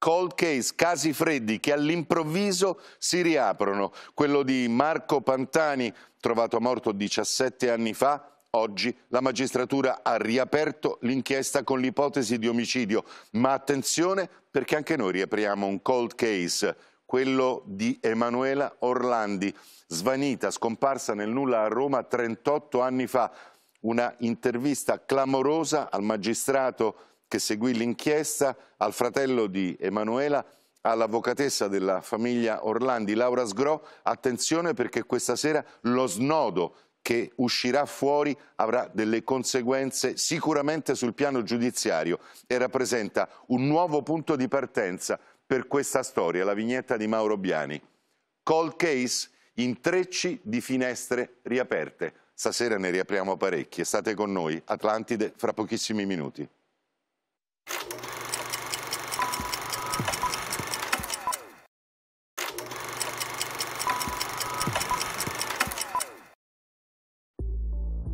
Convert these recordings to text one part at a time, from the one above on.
cold case, casi freddi che all'improvviso si riaprono. Quello di Marco Pantani, trovato morto 17 anni fa, Oggi la magistratura ha riaperto l'inchiesta con l'ipotesi di omicidio, ma attenzione perché anche noi riapriamo un cold case, quello di Emanuela Orlandi, svanita, scomparsa nel nulla a Roma 38 anni fa. Una intervista clamorosa al magistrato che seguì l'inchiesta, al fratello di Emanuela, all'avvocatessa della famiglia Orlandi, Laura Sgro, attenzione perché questa sera lo snodo che uscirà fuori avrà delle conseguenze sicuramente sul piano giudiziario e rappresenta un nuovo punto di partenza per questa storia, la vignetta di Mauro Biani. Cold case, intrecci di finestre riaperte. Stasera ne riapriamo parecchie. State con noi, Atlantide, fra pochissimi minuti.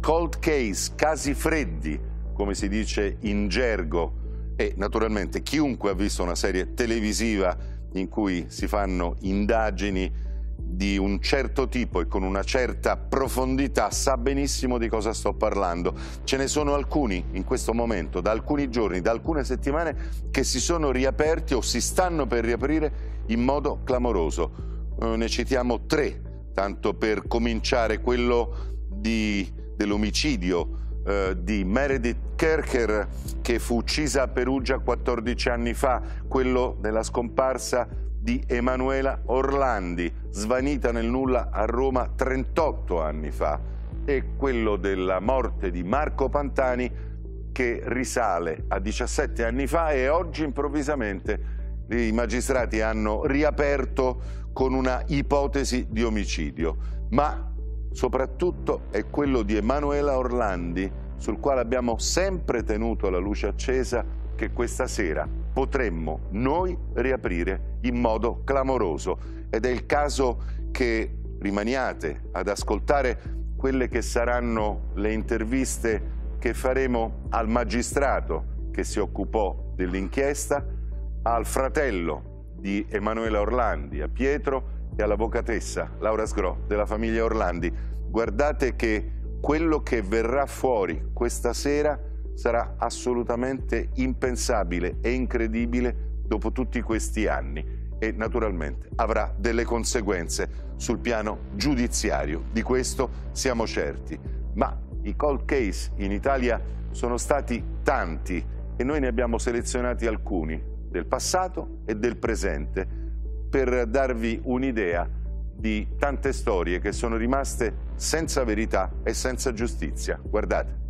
Cold case, casi freddi, come si dice in gergo, e naturalmente chiunque ha visto una serie televisiva in cui si fanno indagini di un certo tipo e con una certa profondità sa benissimo di cosa sto parlando. Ce ne sono alcuni in questo momento, da alcuni giorni, da alcune settimane, che si sono riaperti o si stanno per riaprire in modo clamoroso. Eh, ne citiamo tre, tanto per cominciare quello dell'omicidio eh, di Meredith Kerker che fu uccisa a Perugia 14 anni fa, quello della scomparsa di Emanuela Orlandi, svanita nel nulla a Roma 38 anni fa, e quello della morte di Marco Pantani che risale a 17 anni fa e oggi improvvisamente i magistrati hanno riaperto con una ipotesi di omicidio, ma soprattutto è quello di Emanuela Orlandi, sul quale abbiamo sempre tenuto la luce accesa che questa sera potremmo noi riaprire in modo clamoroso ed è il caso che rimaniate ad ascoltare quelle che saranno le interviste che faremo al magistrato che si occupò dell'inchiesta, al fratello di Emanuela Orlandi, a Pietro e all'avvocatessa Laura Sgro della famiglia Orlandi. Guardate che quello che verrà fuori questa sera sarà assolutamente impensabile e incredibile dopo tutti questi anni e naturalmente avrà delle conseguenze sul piano giudiziario, di questo siamo certi. Ma i cold case in Italia sono stati tanti e noi ne abbiamo selezionati alcuni del passato e del presente per darvi un'idea di tante storie che sono rimaste senza verità e senza giustizia. Guardate.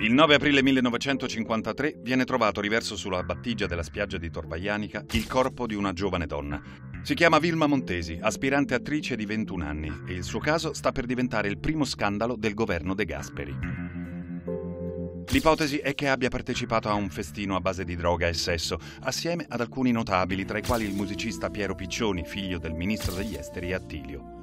Il 9 aprile 1953 viene trovato riverso sulla battigia della spiaggia di Torvaianica il corpo di una giovane donna. Si chiama Vilma Montesi, aspirante attrice di 21 anni, e il suo caso sta per diventare il primo scandalo del governo De Gasperi. L'ipotesi è che abbia partecipato a un festino a base di droga e sesso, assieme ad alcuni notabili, tra i quali il musicista Piero Piccioni, figlio del ministro degli esteri Attilio.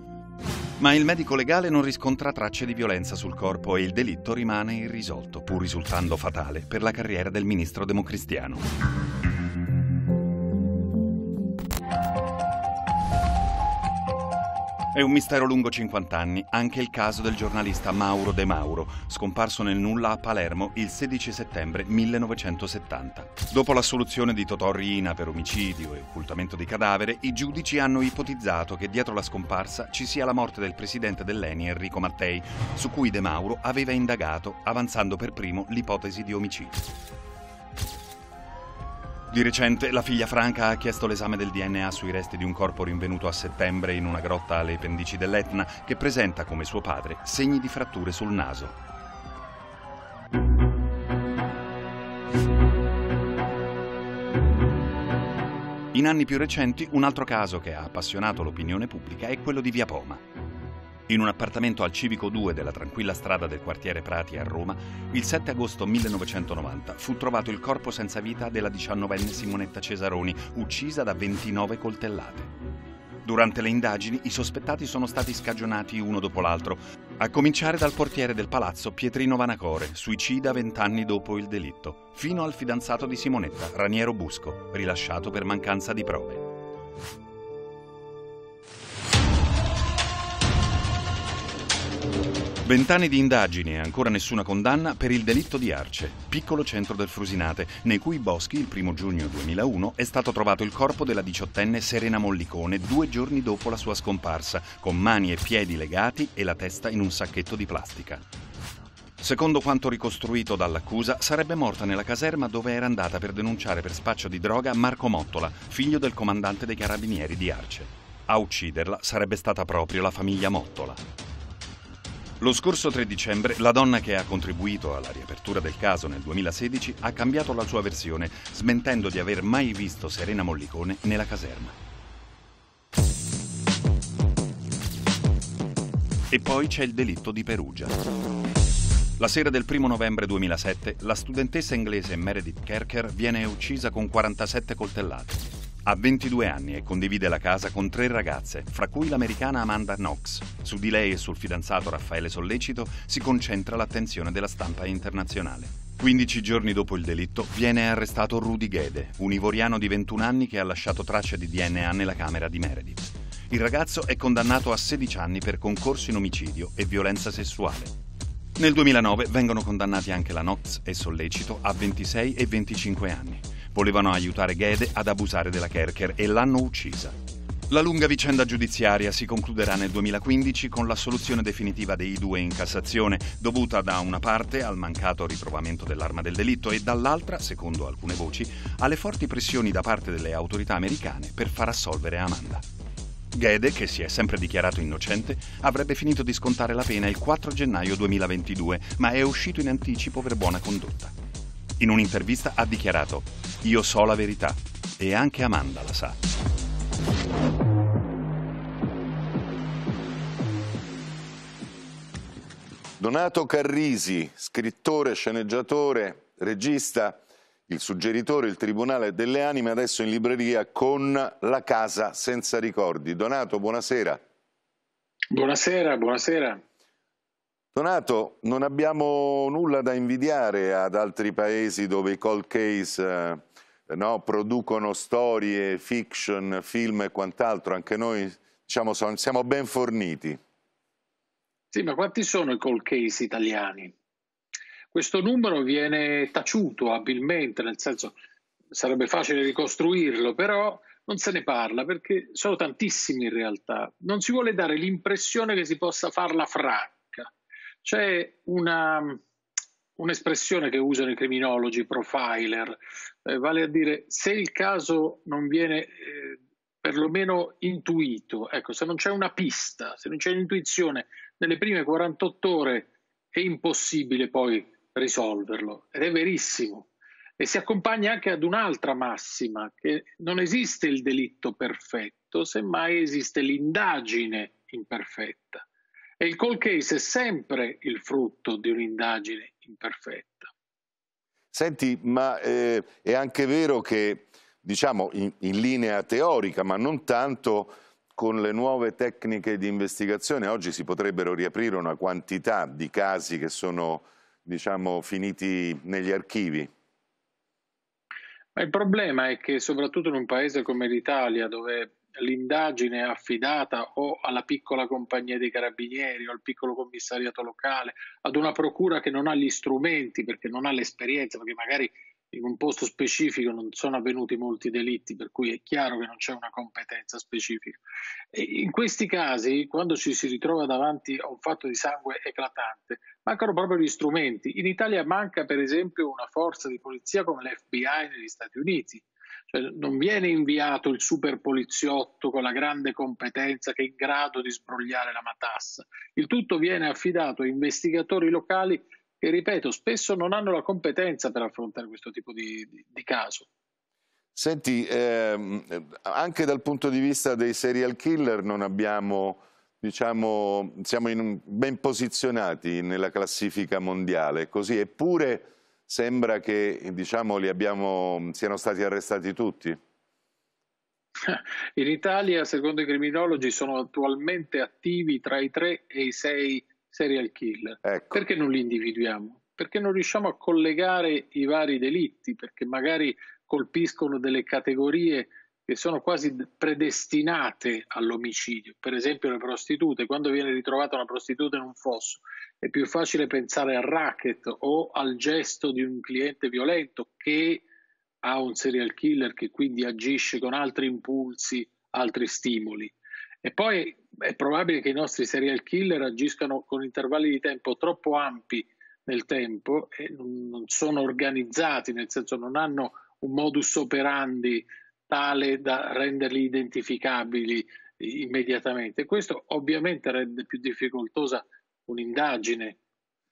Ma il medico legale non riscontra tracce di violenza sul corpo e il delitto rimane irrisolto, pur risultando fatale per la carriera del ministro democristiano. È un mistero lungo 50 anni, anche il caso del giornalista Mauro De Mauro, scomparso nel nulla a Palermo il 16 settembre 1970. Dopo l'assoluzione di Totò Riina per omicidio e occultamento di cadavere, i giudici hanno ipotizzato che dietro la scomparsa ci sia la morte del presidente dell'ENI Enrico Mattei, su cui De Mauro aveva indagato, avanzando per primo l'ipotesi di omicidio. Di recente la figlia Franca ha chiesto l'esame del DNA sui resti di un corpo rinvenuto a settembre in una grotta alle pendici dell'Etna che presenta, come suo padre, segni di fratture sul naso. In anni più recenti un altro caso che ha appassionato l'opinione pubblica è quello di Via Poma. In un appartamento al Civico 2 della tranquilla strada del quartiere Prati a Roma, il 7 agosto 1990 fu trovato il corpo senza vita della diciannovenne Simonetta Cesaroni, uccisa da 29 coltellate. Durante le indagini i sospettati sono stati scagionati uno dopo l'altro, a cominciare dal portiere del palazzo Pietrino Vanacore, suicida vent'anni dopo il delitto, fino al fidanzato di Simonetta, Raniero Busco, rilasciato per mancanza di prove. Vent'anni di indagini e ancora nessuna condanna per il delitto di Arce, piccolo centro del Frusinate, nei cui boschi il 1 giugno 2001 è stato trovato il corpo della diciottenne Serena Mollicone due giorni dopo la sua scomparsa, con mani e piedi legati e la testa in un sacchetto di plastica. Secondo quanto ricostruito dall'accusa, sarebbe morta nella caserma dove era andata per denunciare per spaccio di droga Marco Mottola, figlio del comandante dei carabinieri di Arce. A ucciderla sarebbe stata proprio la famiglia Mottola. Lo scorso 3 dicembre la donna che ha contribuito alla riapertura del caso nel 2016 ha cambiato la sua versione, smentendo di aver mai visto Serena Mollicone nella caserma. E poi c'è il delitto di Perugia. La sera del 1 novembre 2007 la studentessa inglese Meredith Kerker viene uccisa con 47 coltellate. Ha 22 anni e condivide la casa con tre ragazze, fra cui l'americana Amanda Knox. Su di lei e sul fidanzato Raffaele Sollecito si concentra l'attenzione della stampa internazionale. 15 giorni dopo il delitto viene arrestato Rudy Gede, un ivoriano di 21 anni che ha lasciato tracce di DNA nella camera di Meredith. Il ragazzo è condannato a 16 anni per concorso in omicidio e violenza sessuale. Nel 2009 vengono condannati anche la Knox e Sollecito a 26 e 25 anni. Volevano aiutare Gede ad abusare della Kerker e l'hanno uccisa. La lunga vicenda giudiziaria si concluderà nel 2015 con l'assoluzione definitiva dei due in Cassazione, dovuta da una parte al mancato ritrovamento dell'arma del delitto e dall'altra, secondo alcune voci, alle forti pressioni da parte delle autorità americane per far assolvere Amanda. Gede, che si è sempre dichiarato innocente, avrebbe finito di scontare la pena il 4 gennaio 2022, ma è uscito in anticipo per buona condotta. In un'intervista ha dichiarato Io so la verità e anche Amanda la sa. Donato Carrisi, scrittore, sceneggiatore, regista, il suggeritore, il Tribunale delle Anime, adesso in libreria con La Casa Senza Ricordi. Donato, buonasera. Buonasera, buonasera. Donato, non abbiamo nulla da invidiare ad altri paesi dove i cold case eh, no, producono storie, fiction, film e quant'altro. Anche noi diciamo, sono, siamo ben forniti. Sì, ma quanti sono i cold case italiani? Questo numero viene taciuto abilmente, nel senso sarebbe facile ricostruirlo, però non se ne parla perché sono tantissimi in realtà. Non si vuole dare l'impressione che si possa farla franca c'è una, un'espressione che usano i criminologi profiler, eh, vale a dire se il caso non viene eh, perlomeno intuito, ecco, se non c'è una pista, se non c'è un'intuizione, nelle prime 48 ore è impossibile poi risolverlo ed è verissimo. E si accompagna anche ad un'altra massima, che non esiste il delitto perfetto, semmai esiste l'indagine imperfetta. E il call case è sempre il frutto di un'indagine imperfetta. Senti, ma eh, è anche vero che, diciamo, in, in linea teorica, ma non tanto con le nuove tecniche di investigazione, oggi si potrebbero riaprire una quantità di casi che sono, diciamo, finiti negli archivi. Ma il problema è che soprattutto in un paese come l'Italia, dove l'indagine è affidata o alla piccola compagnia dei carabinieri o al piccolo commissariato locale, ad una procura che non ha gli strumenti perché non ha l'esperienza, perché magari in un posto specifico non sono avvenuti molti delitti, per cui è chiaro che non c'è una competenza specifica. E in questi casi, quando ci si ritrova davanti a un fatto di sangue eclatante, mancano proprio gli strumenti. In Italia manca per esempio una forza di polizia come l'FBI negli Stati Uniti cioè, non viene inviato il super poliziotto con la grande competenza che è in grado di sbrogliare la matassa. Il tutto viene affidato a investigatori locali che, ripeto, spesso non hanno la competenza per affrontare questo tipo di, di, di caso. Senti, ehm, anche dal punto di vista dei serial killer non abbiamo, diciamo, siamo un, ben posizionati nella classifica mondiale, così, eppure sembra che diciamo, li abbiamo, siano stati arrestati tutti. In Italia, secondo i criminologi, sono attualmente attivi tra i 3 e i 6 serial killer. Ecco. Perché non li individuiamo? Perché non riusciamo a collegare i vari delitti, perché magari colpiscono delle categorie che sono quasi predestinate all'omicidio. Per esempio le prostitute, quando viene ritrovata una prostituta in un fosso, è più facile pensare al racket o al gesto di un cliente violento che a un serial killer che quindi agisce con altri impulsi, altri stimoli. E poi è probabile che i nostri serial killer agiscano con intervalli di tempo troppo ampi nel tempo e non sono organizzati, nel senso non hanno un modus operandi tale da renderli identificabili immediatamente. Questo ovviamente rende più difficoltosa un'indagine.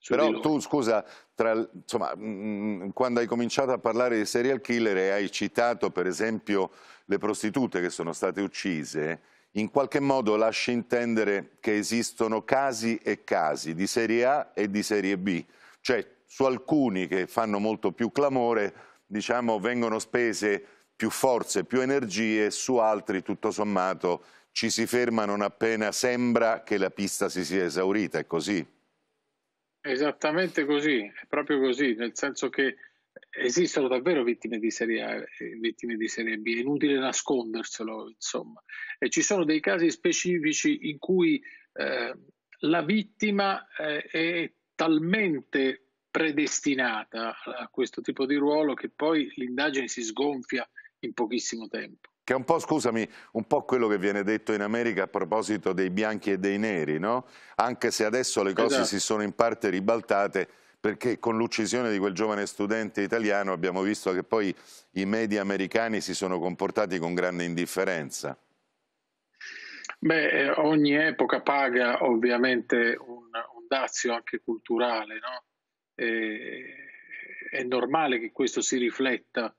Però tu, scusa, tra, insomma, mh, mm, mm, mm, quando hai cominciato a parlare di serial killer e hai citato per esempio le prostitute che sono state uccise, in qualche modo lasci intendere che esistono casi e casi di serie A e di serie B. Cioè, su alcuni che fanno molto più clamore, diciamo, vengono spese più forze, più energie, su altri tutto sommato ci si ferma non appena sembra che la pista si sia esaurita, è così? Esattamente così, è proprio così, nel senso che esistono davvero vittime di Serie A e eh, vittime di Serie B, è inutile nasconderselo, insomma. E ci sono dei casi specifici in cui eh, la vittima eh, è talmente predestinata a questo tipo di ruolo che poi l'indagine si sgonfia in pochissimo tempo che è un po', scusami, un po' quello che viene detto in America a proposito dei bianchi e dei neri, no? Anche se adesso le cose esatto. si sono in parte ribaltate, perché con l'uccisione di quel giovane studente italiano abbiamo visto che poi i media americani si sono comportati con grande indifferenza. Beh, eh, ogni epoca paga ovviamente un, un dazio anche culturale, no? E, eh, è normale che questo si rifletta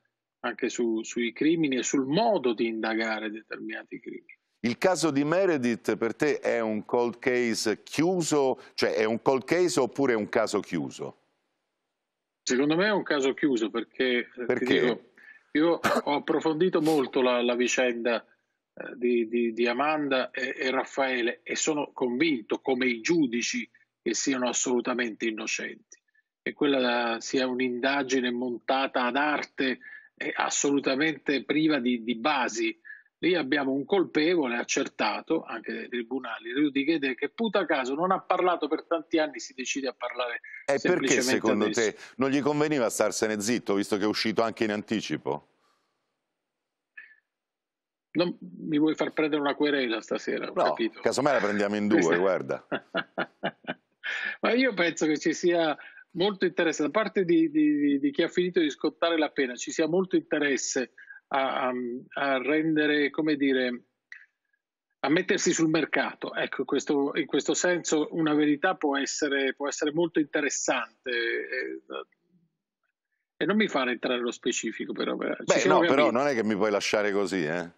anche su, sui crimini e sul modo di indagare determinati crimini. Il caso di Meredith per te è un cold case chiuso, cioè è un cold case oppure è un caso chiuso? Secondo me è un caso chiuso perché, eh, perché? Dico, io ho approfondito molto la, la vicenda eh, di, di, di Amanda e, e, Raffaele e sono convinto come i giudici che siano assolutamente innocenti e quella sia un'indagine montata ad arte è assolutamente priva di, di basi. Lì abbiamo un colpevole accertato, anche dai tribunali, Rudighede, che puta caso non ha parlato per tanti anni, si decide a parlare E perché secondo adesso. te non gli conveniva starsene zitto, visto che è uscito anche in anticipo? Non, mi vuoi far prendere una querela stasera? Ho no, capito. casomai la prendiamo in due, guarda. Ma io penso che ci sia molto interesse da parte di, di, di, chi ha finito di scottare la pena, ci sia molto interesse a, a, a rendere, come dire, a mettersi sul mercato. Ecco, questo, in questo senso una verità può essere, può essere molto interessante. Eh, e, non mi fare entrare nello specifico, però. Beh, no, però non è che mi puoi lasciare così, eh?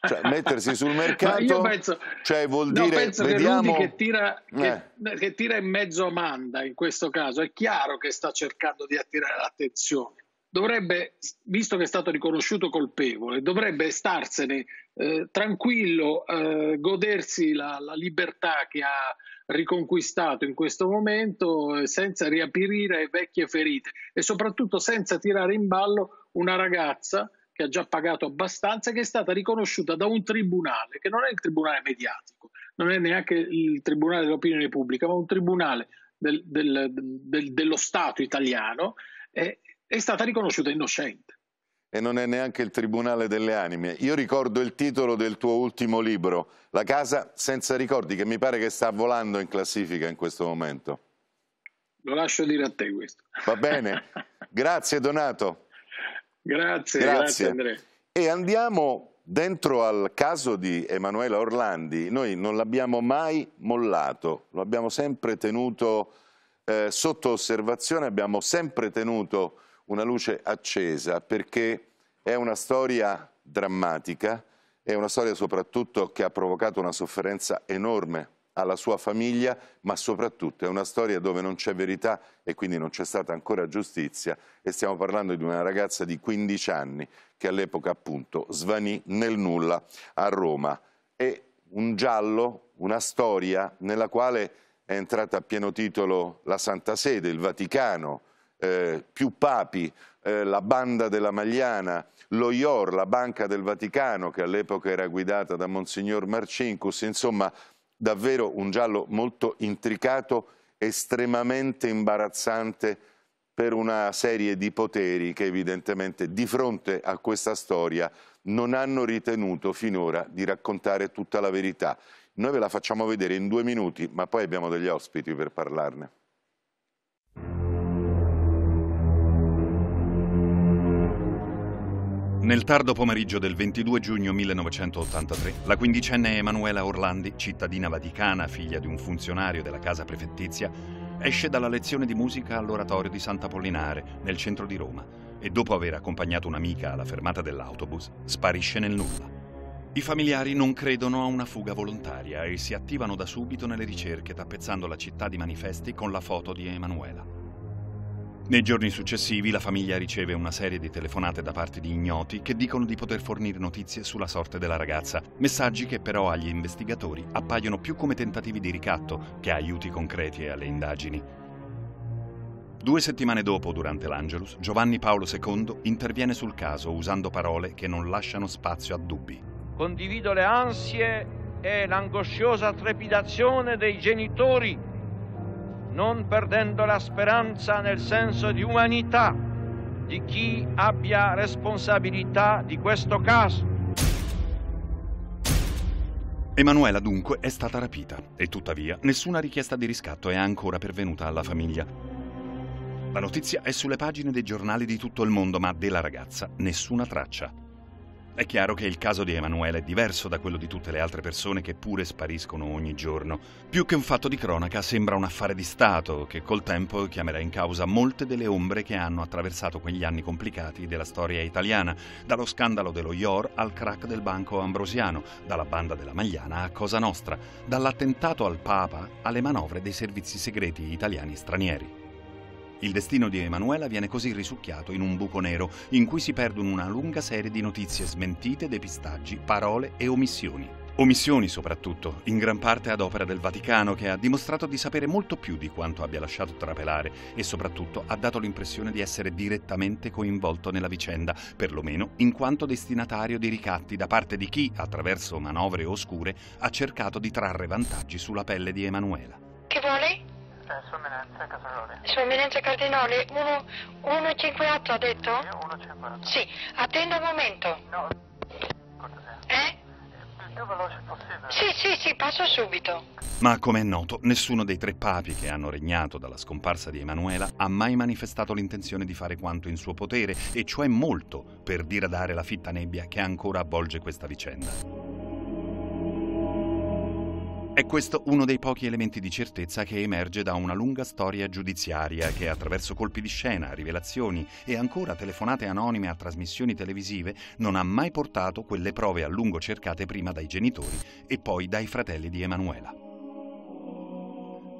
Cioè, mettersi sul mercato penso, cioè, vuol dire no, penso vediamo... che, che, tira, eh. che, tira in mezzo Amanda in questo caso è chiaro che sta cercando di attirare l'attenzione dovrebbe, visto che è stato riconosciuto colpevole, dovrebbe starsene eh, tranquillo, eh, godersi la, la, libertà che ha riconquistato in questo momento eh, senza riaprire vecchie ferite e soprattutto senza tirare in ballo una ragazza che ha già pagato abbastanza, che è stata riconosciuta da un tribunale, che non è il tribunale mediatico, non è neanche il tribunale dell'opinione pubblica, ma un tribunale del, del, del, dello Stato italiano, è, è stata riconosciuta innocente e non è neanche il Tribunale delle Anime. Io ricordo il titolo del tuo ultimo libro, La casa senza ricordi, che mi pare che sta volando in classifica in questo momento. Lo lascio dire a te questo. Va bene, grazie Donato. Grazie, grazie, grazie Andrea. E andiamo dentro al caso di Emanuela Orlandi. Noi non l'abbiamo mai mollato, lo abbiamo sempre tenuto eh, sotto osservazione, abbiamo sempre tenuto una luce accesa perché è una storia drammatica, è una storia soprattutto che ha provocato una sofferenza enorme alla sua famiglia, ma soprattutto è una storia dove non c'è verità e quindi non c'è stata ancora giustizia e stiamo parlando di una ragazza di 15 anni che all'epoca appunto svanì nel nulla a Roma. È un giallo, una storia nella quale è entrata a pieno titolo la Santa Sede, il Vaticano, eh, più papi, eh, la banda della Magliana, lo IOR, la Banca del Vaticano che all'epoca era guidata da Monsignor Marcinkus, insomma davvero un giallo molto intricato, estremamente imbarazzante per una serie di poteri che evidentemente di fronte a questa storia non hanno ritenuto finora di raccontare tutta la verità. Noi ve la facciamo vedere in due minuti, ma poi abbiamo degli ospiti per parlarne. Nel tardo pomeriggio del 22 giugno 1983, la quindicenne Emanuela Orlandi, cittadina vaticana, figlia di un funzionario della casa prefettizia, esce dalla lezione di musica all'oratorio di Sant'Apollinare, nel centro di Roma, e dopo aver accompagnato un'amica alla fermata dell'autobus, sparisce nel nulla. I familiari non credono a una fuga volontaria e si attivano da subito nelle ricerche, tappezzando la città di manifesti con la foto di Emanuela. Nei giorni successivi la famiglia riceve una serie di telefonate da parte di ignoti che dicono di poter fornire notizie sulla sorte della ragazza, messaggi che però agli investigatori appaiono più come tentativi di ricatto che aiuti concreti alle indagini. Due settimane dopo, durante l'Angelus, Giovanni Paolo II interviene sul caso usando parole che non lasciano spazio a dubbi. Condivido le ansie e l'angosciosa trepidazione dei genitori non perdendo la speranza nel senso di umanità di chi abbia responsabilità di questo caso. Emanuela dunque è stata rapita e tuttavia nessuna richiesta di riscatto è ancora pervenuta alla famiglia. La notizia è sulle pagine dei giornali di tutto il mondo, ma della ragazza nessuna traccia. È chiaro che il caso di Emanuele è diverso da quello di tutte le altre persone che pure spariscono ogni giorno. Più che un fatto di cronaca sembra un affare di Stato che col tempo chiamerà in causa molte delle ombre che hanno attraversato quegli anni complicati della storia italiana, dallo scandalo dello IOR al crack del Banco Ambrosiano, dalla banda della Magliana a Cosa Nostra, dall'attentato al Papa alle manovre dei servizi segreti italiani e stranieri. Il destino di Emanuela viene così risucchiato in un buco nero in cui si perdono una lunga serie di notizie smentite, depistaggi, parole e omissioni. Omissioni soprattutto, in gran parte ad opera del Vaticano che ha dimostrato di sapere molto più di quanto abbia lasciato trapelare e soprattutto ha dato l'impressione di essere direttamente coinvolto nella vicenda, perlomeno in quanto destinatario di ricatti da parte di chi, attraverso manovre oscure, ha cercato di trarre vantaggi sulla pelle di Emanuela. Che vuole? Sua Eminenza Casagnoli. Sua Eminenza Cardinoli, 158 ha detto? 158. Sì, attendo un momento. No, cortesia. Eh? Il più veloce possibile. Sì, sì, sì, passo subito. Ma come è noto, nessuno dei tre papi che hanno regnato dalla scomparsa di Emanuela ha mai manifestato l'intenzione di fare quanto in suo potere, e cioè molto, per diradare la fitta nebbia che ancora avvolge questa vicenda. È questo uno dei pochi elementi di certezza che emerge da una lunga storia giudiziaria che attraverso colpi di scena, rivelazioni e ancora telefonate anonime a trasmissioni televisive non ha mai portato quelle prove a lungo cercate prima dai genitori e poi dai fratelli di Emanuela.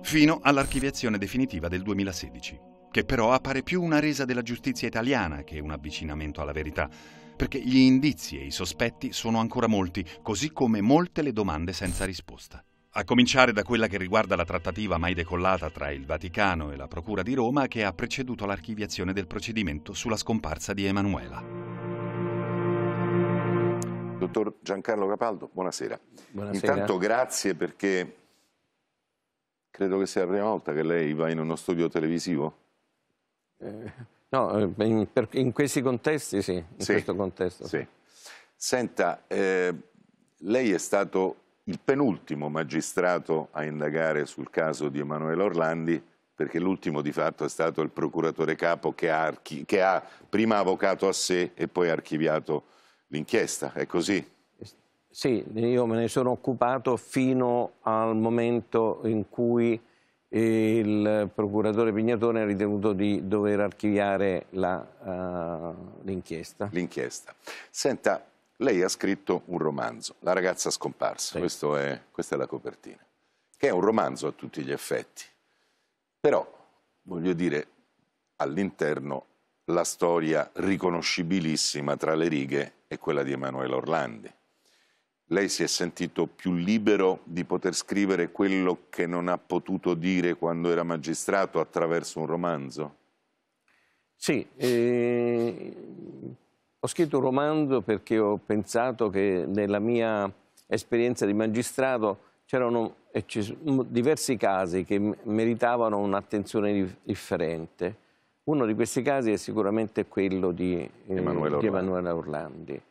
Fino all'archiviazione definitiva del 2016, che però appare più una resa della giustizia italiana che un avvicinamento alla verità, perché gli indizi e i sospetti sono ancora molti, così come molte le domande senza risposta a cominciare da quella che riguarda la trattativa mai decollata tra il Vaticano e la Procura di Roma che ha preceduto l'archiviazione del procedimento sulla scomparsa di Emanuela. Dottor Giancarlo Capaldo, buonasera. buonasera. Intanto grazie perché credo che sia la prima volta che lei va in uno studio televisivo. Eh, no, eh, in, per, in, questi contesti sì, in sì, questo contesto. Sì. Senta, eh, lei è stato il penultimo magistrato a indagare sul caso di Emanuele Orlandi perché l'ultimo di fatto è stato il procuratore capo che ha, che ha prima avvocato a sé e poi archiviato l'inchiesta, è così? Sì, io me ne sono occupato fino al momento in cui il procuratore Pignatone ha ritenuto di dover archiviare eh, l'inchiesta. Uh, L'inchiesta. Senta, lei ha scritto un romanzo, La ragazza scomparsa, sì. è, questa è la copertina, che è un romanzo a tutti gli effetti, però voglio dire all'interno la storia riconoscibilissima tra le righe è quella di Emanuele Orlandi. Lei si è sentito più libero di poter scrivere quello che non ha potuto dire quando era magistrato attraverso un romanzo? Sì, eh, ho scritto un romanzo perché ho pensato che nella mia esperienza di magistrato c'erano eh, diversi casi che meritavano un'attenzione differente. Uno di questi casi è sicuramente quello di, eh, Emanuele, Orlandi. Di Emanuele Orlandi.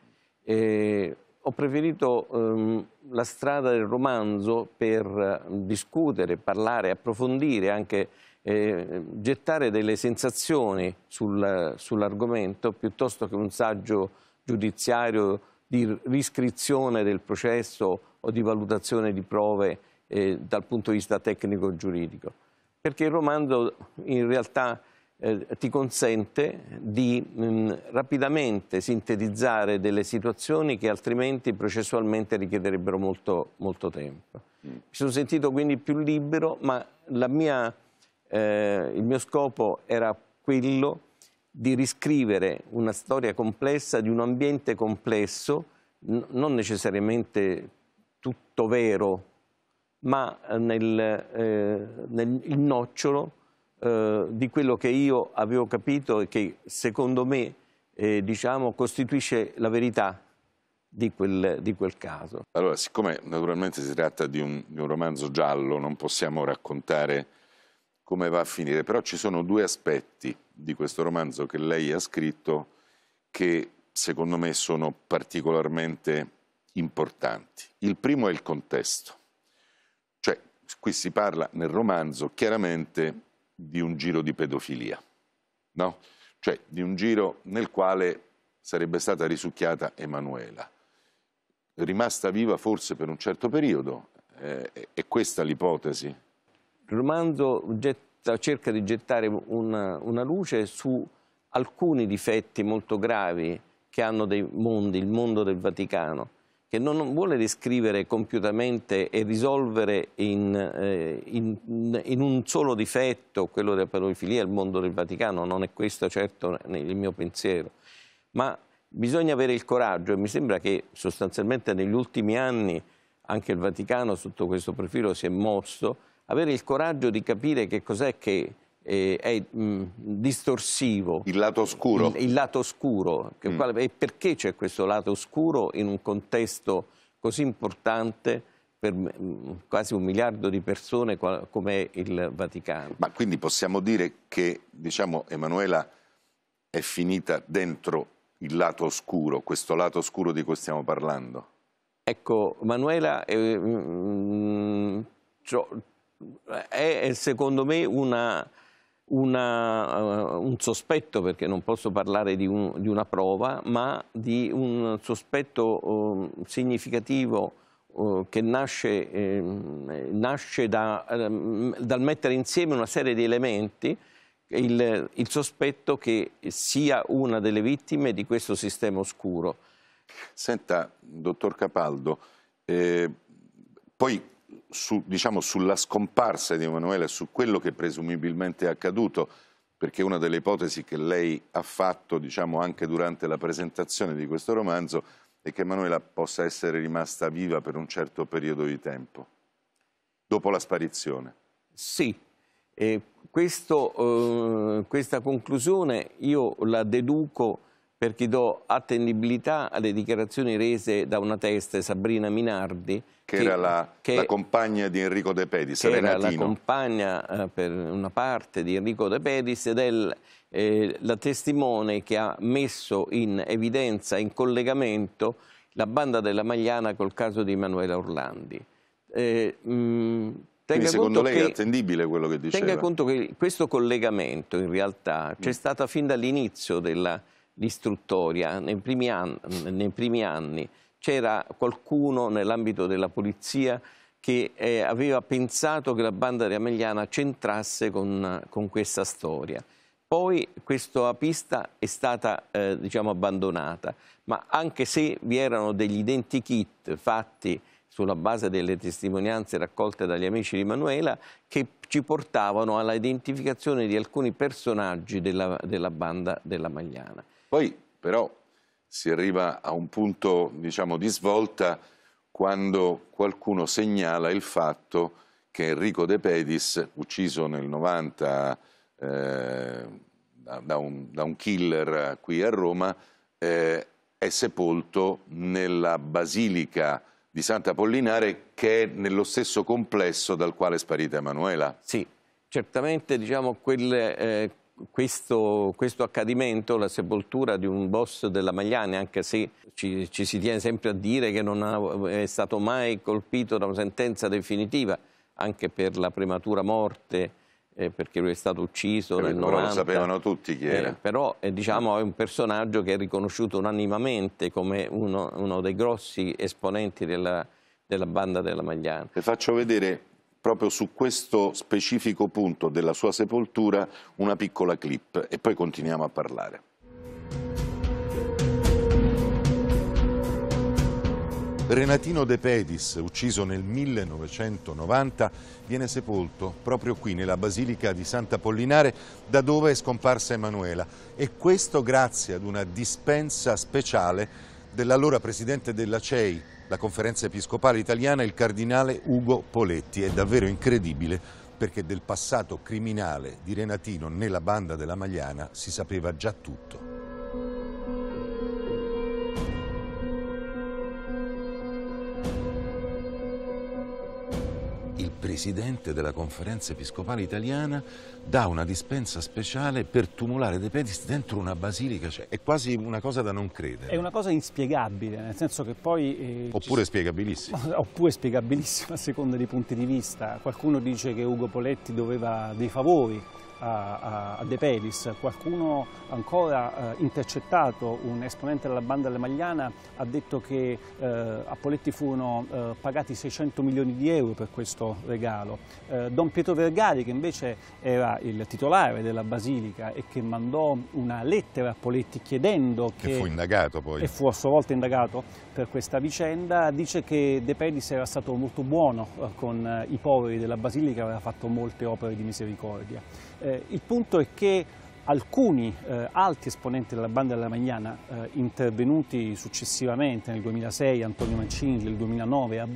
E ho preferito um, la strada del romanzo per eh, discutere, parlare, approfondire anche eh, gettare delle sensazioni sul, sull'argomento piuttosto che un saggio giudiziario di riscrizione del processo o di valutazione di prove eh, dal punto di vista tecnico-giuridico. Perché il romanzo in realtà eh, ti consente di mh, mm, rapidamente sintetizzare delle situazioni che altrimenti processualmente richiederebbero molto, molto tempo. Mi sono sentito quindi più libero, ma la mia eh, il mio scopo era quello di riscrivere una storia complessa di un ambiente complesso, non necessariamente tutto vero, ma eh, nel, eh, nel il nocciolo eh, di quello che io avevo capito e che secondo me eh, diciamo, costituisce la verità di quel, di quel, caso. Allora, siccome naturalmente si tratta di un, di un romanzo giallo, non possiamo raccontare come va a finire. Però ci sono due aspetti di questo romanzo che lei ha scritto che secondo me sono particolarmente importanti. Il primo è il contesto. Cioè, qui si parla nel romanzo chiaramente di un giro di pedofilia, no? Cioè, di un giro nel quale sarebbe stata risucchiata Emanuela. Rimasta viva forse per un certo periodo, eh, è questa l'ipotesi il romanzo getta, cerca di gettare una, una, luce su alcuni difetti molto gravi che hanno dei mondi, il mondo del Vaticano, che non, non vuole descrivere compiutamente e risolvere in, eh, in, in un solo difetto, quello della pedofilia, il mondo del Vaticano, non è questo certo il mio pensiero, ma bisogna avere il coraggio e mi sembra che sostanzialmente negli ultimi anni anche il Vaticano sotto questo profilo si è mosso avere il coraggio di capire che cos'è che eh, è mh, mm, distorsivo. Il lato oscuro. Il, il lato oscuro. Mm. Quale, e perché c'è questo lato oscuro in un contesto così importante per mh, mm, quasi un miliardo di persone qual, come il Vaticano. Ma quindi possiamo dire che, diciamo, Emanuela è finita dentro il lato oscuro, questo lato oscuro di cui stiamo parlando? Ecco, Manuela, eh, mh, mm, è secondo me una, una, uh, un sospetto, perché non posso parlare di, un, di, una prova, ma di un sospetto uh, significativo eh, che nasce, eh, nasce da, ehm, dal mettere insieme una serie di elementi il, il sospetto che sia una delle vittime di questo sistema oscuro. Senta, dottor Capaldo, eh, poi su, diciamo, sulla scomparsa di Emanuele, su quello che presumibilmente è accaduto, perché una delle ipotesi che lei ha fatto diciamo, anche durante la presentazione di questo romanzo è che Emanuela possa essere rimasta viva per un certo periodo di tempo, dopo la sparizione. Sì, eh, questo, eh, questa conclusione io la deduco perché do attendibilità alle dichiarazioni rese da una testa Sabrina Minardi che, che era la, che, la, compagna di Enrico De Pedis, che Renatino. era la compagna eh, per una parte di Enrico De Pedis ed è l, eh, la testimone che ha messo in evidenza, in collegamento la banda della Magliana col caso di Emanuela Orlandi. Eh, mh, mm, quindi secondo lei che, è attendibile quello che diceva? Tenga conto che questo collegamento in realtà c'è mm. stato fin dall'inizio della l'istruttoria, nei primi, nei primi anni c'era qualcuno nell'ambito della polizia che eh, aveva pensato che la banda ramegliana c'entrasse con, con, questa storia. Poi questa pista è stata eh, diciamo abbandonata, ma anche se vi erano degli identikit fatti sulla base delle testimonianze raccolte dagli amici di Manuela che ci portavano alla identificazione di alcuni personaggi della, della banda della Magliana. Poi però si arriva a un punto diciamo, di svolta quando qualcuno segnala il fatto che Enrico De Pedis, ucciso nel 90 eh, da, un, da, un, killer qui a Roma, eh, è sepolto nella basilica di Santa Pollinare che è nello stesso complesso dal quale è sparita Emanuela. Sì, certamente diciamo, quel, eh, questo, questo, accadimento, la sepoltura di un boss della Magliani, anche se ci, ci si tiene sempre a dire che non ha, è stato mai colpito da una sentenza definitiva, anche per la prematura morte, eh, perché lui è stato ucciso eh, nel però 90. Però lo sapevano tutti chi eh, era. Eh, però diciamo, è un personaggio che è riconosciuto unanimamente come uno, uno dei grossi esponenti della, della banda della Magliani. Ti faccio vedere proprio su questo specifico punto della sua sepoltura una piccola clip e poi continuiamo a parlare. Renatino De Pedis, ucciso nel 1990, viene sepolto proprio qui nella Basilica di Sant'Apollinare da dove è scomparsa Emanuela e questo grazie ad una dispensa speciale dell'allora presidente della CEI la conferenza episcopale italiana il cardinale Ugo Poletti. È davvero incredibile perché del passato criminale di Renatino nella banda della Magliana si sapeva già tutto. presidente della conferenza episcopale italiana, dà una dispensa speciale per tumulare dei pedis dentro una basilica, cioè, è quasi una cosa da non credere. È una cosa inspiegabile, nel senso che poi... Eh, oppure ci... spiegabilissima. Oppure spiegabilissima a seconda dei punti di vista. Qualcuno dice che Ugo Poletti doveva dei favori a, De Pelis, qualcuno ancora eh, intercettato, un esponente della banda Magliana ha detto che eh, a Poletti furono eh, pagati 600 milioni di euro per questo regalo. Eh, Don Pietro Vergari che invece era il titolare della Basilica e che mandò una lettera a Poletti chiedendo che... E fu indagato poi. E fu a sua volta indagato per questa vicenda, dice che De Pelis era stato molto buono eh, con eh, i poveri della Basilica, aveva fatto molte opere di misericordia. Eh, il punto è che alcuni eh, alti esponenti della banda della Magnana eh, intervenuti successivamente nel 2006, Antonio Mancini nel 2009 a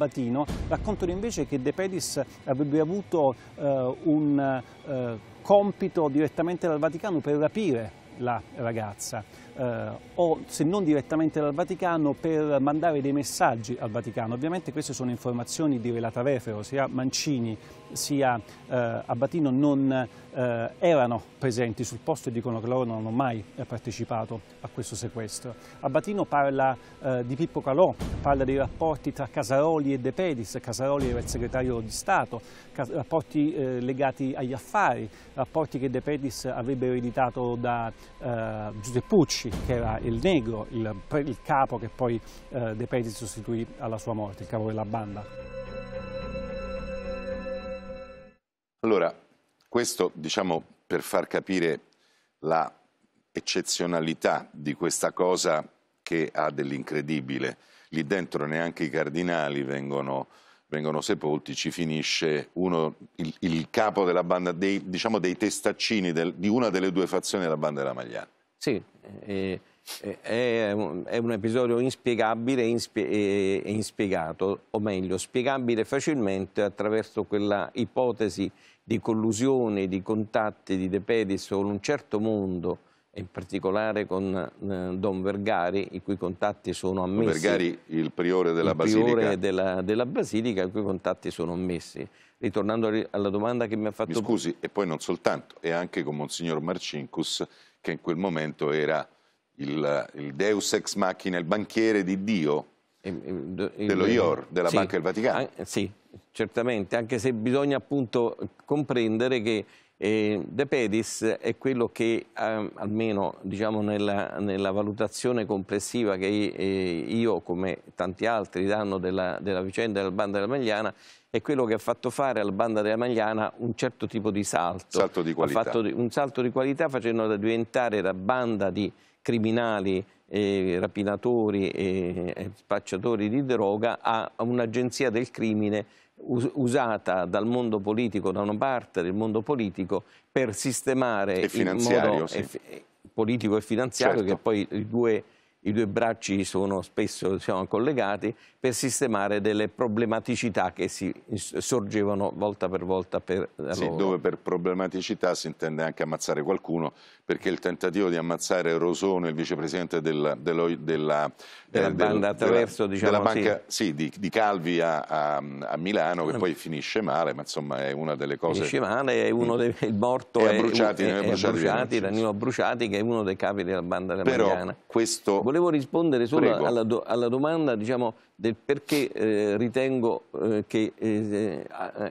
raccontano invece che De Pedis avrebbe avuto eh, un eh, compito direttamente dal Vaticano per rapire la ragazza eh, o se non direttamente dal Vaticano per mandare dei messaggi al Vaticano. Ovviamente queste sono informazioni di relata refero, sia Mancini sia eh, Abbatino non eh, erano presenti sul posto e dicono che loro non hanno mai eh, partecipato a questo sequestro. Abatino parla eh, di Pippo Calò, parla dei rapporti tra Casaroli e De Pedis, Casaroli era il segretario di Stato, rapporti eh, legati agli affari, rapporti che De Pedis avrebbe ereditato da eh, Giuseppe Pucci, che era il negro, il, il capo che poi De Pedis sostituì alla sua morte, il capo della banda. Allora, questo diciamo per far capire la eccezionalità di questa cosa che ha dell'incredibile. Lì dentro neanche i cardinali vengono, vengono sepolti, ci finisce uno, il, il, capo della banda, dei, diciamo dei testaccini del, di una delle due fazioni della banda della Magliana. Sì, eh, eh è, un, è, un episodio inspiegabile e, inspie, inspiegato, o meglio, spiegabile facilmente attraverso quella ipotesi di collusione, di contatti di De Pedis con un certo mondo, in particolare con eh, Don Vergari, i cui contatti sono ammessi. Don Vergari, il priore della il Basilica. Il priore della, della, Basilica, i cui contatti sono ammessi. Ritornando alla domanda che mi ha fatto... Mi scusi, e poi non soltanto, e anche con Monsignor Marcinkus, che in quel momento era il, il deus ex machina, il banchiere di Dio, dello IOR, della sì, Banca del Vaticano. Sì, certamente, anche se bisogna appunto comprendere che eh, De Pedis è quello che, eh, almeno diciamo nella, nella, valutazione complessiva che eh, io, come tanti altri, danno della, della vicenda del Banda della Magliana, è quello che ha fatto fare al Banda della Magliana un certo tipo di salto. salto di un salto di qualità facendo da diventare da banda di criminali, eh, rapinatori eh, e spacciatori di droga a un'agenzia del crimine usata dal mondo politico da una parte del mondo politico per sistemare il modo sì. politico e finanziario certo. che poi i due, i due, bracci sono spesso diciamo, collegati per sistemare delle problematicità che si, sorgevano volta per volta per eh, sì, dove per problematicità si intende anche ammazzare qualcuno, perché il tentativo di ammazzare Rosone, il vicepresidente della, della, della, della eh, banda attraverso, diciamo banca, sì. Sì, di, di, Calvi a, a, a, Milano, che mm. poi finisce male, ma insomma è una delle cose... Finisce male, è uno mm. dei, il morto è, è Bruciati, è, è, Bruciati, Bruciati Danilo Bruciati, che è uno dei capi della banda della Però Mariana. questo... Volevo rispondere solo alla, alla, domanda, diciamo, del perché eh, ritengo eh, che eh,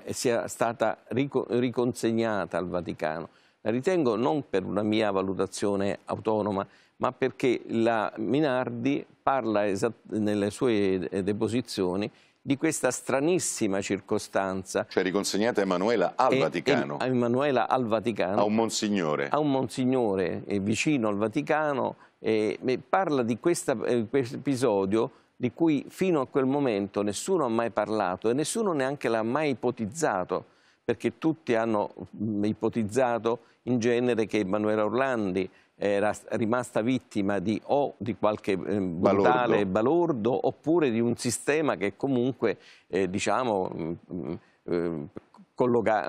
eh, sia stata rico riconsegnata al Vaticano. La ritengo non per una mia valutazione autonoma, ma perché la Minardi parla nelle sue deposizioni di questa stranissima circostanza. Cioè riconsegnata Emanuela al e, Vaticano. E, a Emanuela al Vaticano. A un monsignore. A un monsignore eh, vicino al Vaticano. Eh, e, parla di questo episodio di cui fino a quel momento nessuno ha mai parlato e nessuno neanche l'ha mai ipotizzato, perché tutti hanno ipotizzato in genere che Emanuela Orlandi era rimasta vittima di o di qualche eh, brutale balordo, balordo oppure di un sistema che comunque eh, diciamo eh,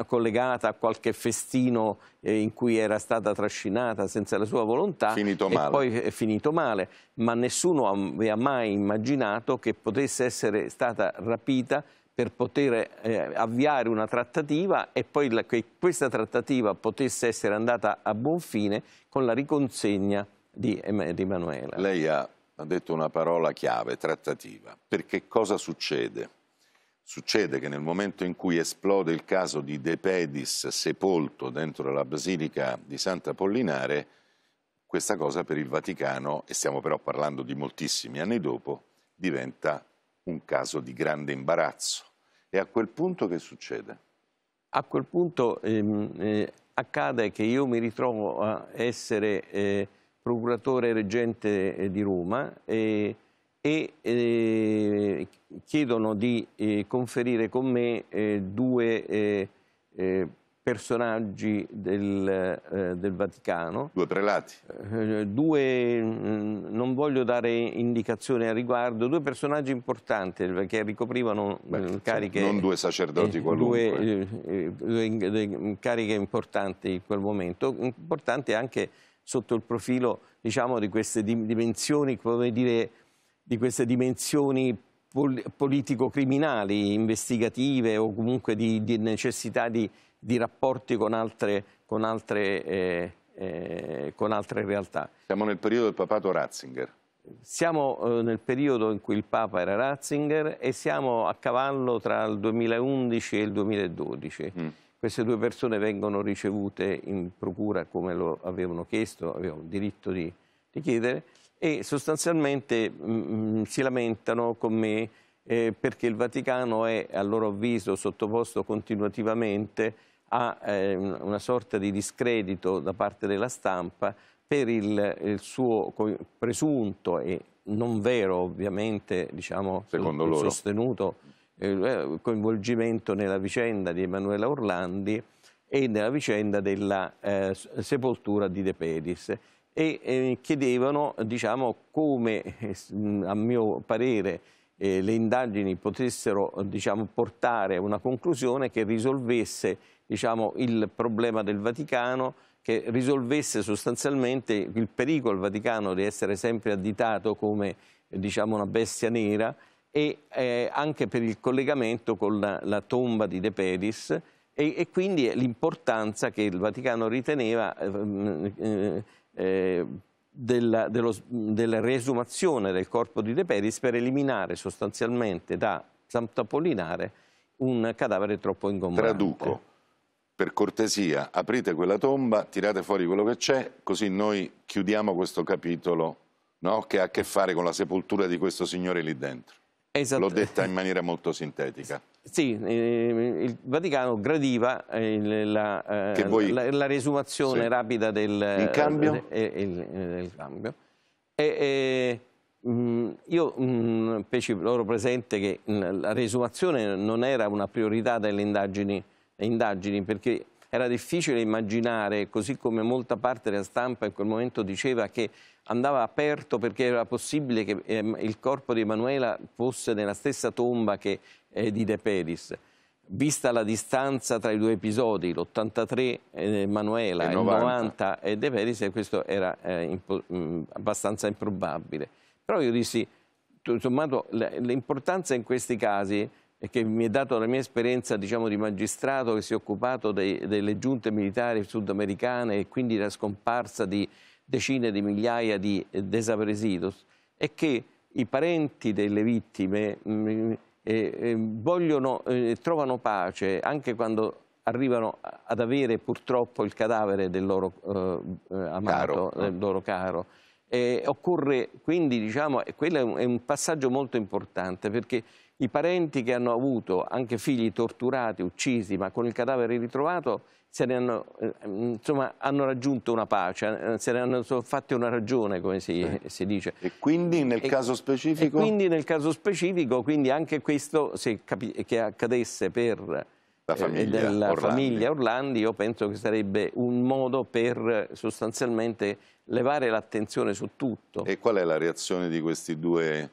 collegata a qualche festino eh, in cui era stata trascinata senza la sua volontà finito male. poi è finito male, ma nessuno aveva mai immaginato che potesse essere stata rapita per poter eh, avviare una trattativa e poi la, che questa trattativa potesse essere andata a buon fine con la riconsegna di, di Emanuela. Lei ha, ha detto una parola chiave, trattativa, perché cosa succede? Succede che nel momento in cui esplode il caso di De Pedis sepolto dentro la Basilica di Santa Pollinare, questa cosa per il Vaticano, e stiamo però parlando di moltissimi anni dopo, diventa un caso di grande imbarazzo. E a quel punto che succede? A quel punto ehm, eh, accade che io mi ritrovo a essere eh, procuratore reggente eh, di Roma e e eh, chiedono di eh, conferire con me eh, due eh, eh, personaggi del, eh, del, Vaticano. Due prelati. due, mm, non voglio dare indicazioni a riguardo, due personaggi importanti che ricoprivano mm, Beh, cariche... Non due sacerdoti qualunque. Due, mm, cariche importanti in quel momento, importanti anche sotto il profilo diciamo, di queste dimensioni, come dire, di queste dimensioni pol politico-criminali, investigative o comunque di, di necessità di, di, rapporti con altre, con altre, eh, eh, con altre realtà. Siamo nel periodo del papato Ratzinger. Siamo eh, nel periodo in cui il Papa era Ratzinger e siamo a cavallo tra il 2011 e il 2012. Mm. Queste due persone vengono ricevute in procura come lo avevano chiesto, avevano il diritto di, di chiedere e sostanzialmente mh, mm, mm, si lamentano con me eh, perché il Vaticano è a loro avviso sottoposto continuativamente a eh, una sorta di discredito da parte della stampa per il, il suo presunto e non vero ovviamente diciamo, sostenuto eh, coinvolgimento nella vicenda di Emanuela Orlandi e nella vicenda della eh, sepoltura di De Pedis e eh, chiedevano diciamo, come, eh, a mio parere, eh, le indagini potessero diciamo, portare a una conclusione che risolvesse diciamo, il problema del Vaticano, che risolvesse sostanzialmente il pericolo al Vaticano di essere sempre additato come diciamo, una bestia nera e eh, anche per il collegamento con la, la tomba di De Pedis e, e quindi l'importanza che il Vaticano riteneva eh, eh, della, dello, della riesumazione del corpo di De Peris per eliminare sostanzialmente da Sant'Apollinare un cadavere troppo ingombrante. Traduco, per cortesia, aprite quella tomba, tirate fuori quello che c'è, così noi chiudiamo questo capitolo no, che ha a che fare con la sepoltura di questo signore lì dentro. Esatto. L'ho detta in maniera molto sintetica. Sì, eh, il Vaticano gradiva eh, la, eh, voi... la, la, resumazione sì. rapida del eh, cambio. Eh, il, eh, del cambio. E, mh, mm, io mh, mm, feci loro presente che mm, la resumazione non era una priorità delle indagini, indagini, perché era difficile immaginare, così come molta parte della stampa in quel momento diceva che andava aperto perché era possibile che ehm, il corpo di Emanuela fosse nella stessa tomba che, eh, di De Peris. Vista la distanza tra i due episodi, l'83 eh, Emanuela e il 90, 90 e De Peris, eh, questo era eh, impo mh, mm, abbastanza improbabile. Però io dissi, sommato, l'importanza in questi casi e che mi è dato la mia esperienza diciamo, di magistrato che si è occupato dei, delle giunte militari sudamericane e quindi la scomparsa di, decine di migliaia di eh, desaparecidos e che i parenti delle vittime mh, mm, mm, eh, eh, vogliono, eh, trovano pace anche quando arrivano ad avere purtroppo il cadavere del loro eh, eh amato, caro. del loro caro. occorre quindi, diciamo, quello è un, è un passaggio molto importante perché i parenti che hanno avuto anche figli torturati, uccisi, ma con il cadavere ritrovato, hanno, eh, insomma, hanno, raggiunto una pace, eh, se ne hanno fatte una ragione, come si, sì. si dice. E quindi nel e, caso specifico? E quindi nel caso specifico, quindi anche questo, se che accadesse per la eh, famiglia, eh, della Orlandi. famiglia Orlandi, io penso che sarebbe un modo per sostanzialmente levare l'attenzione su tutto. E qual è la reazione di questi due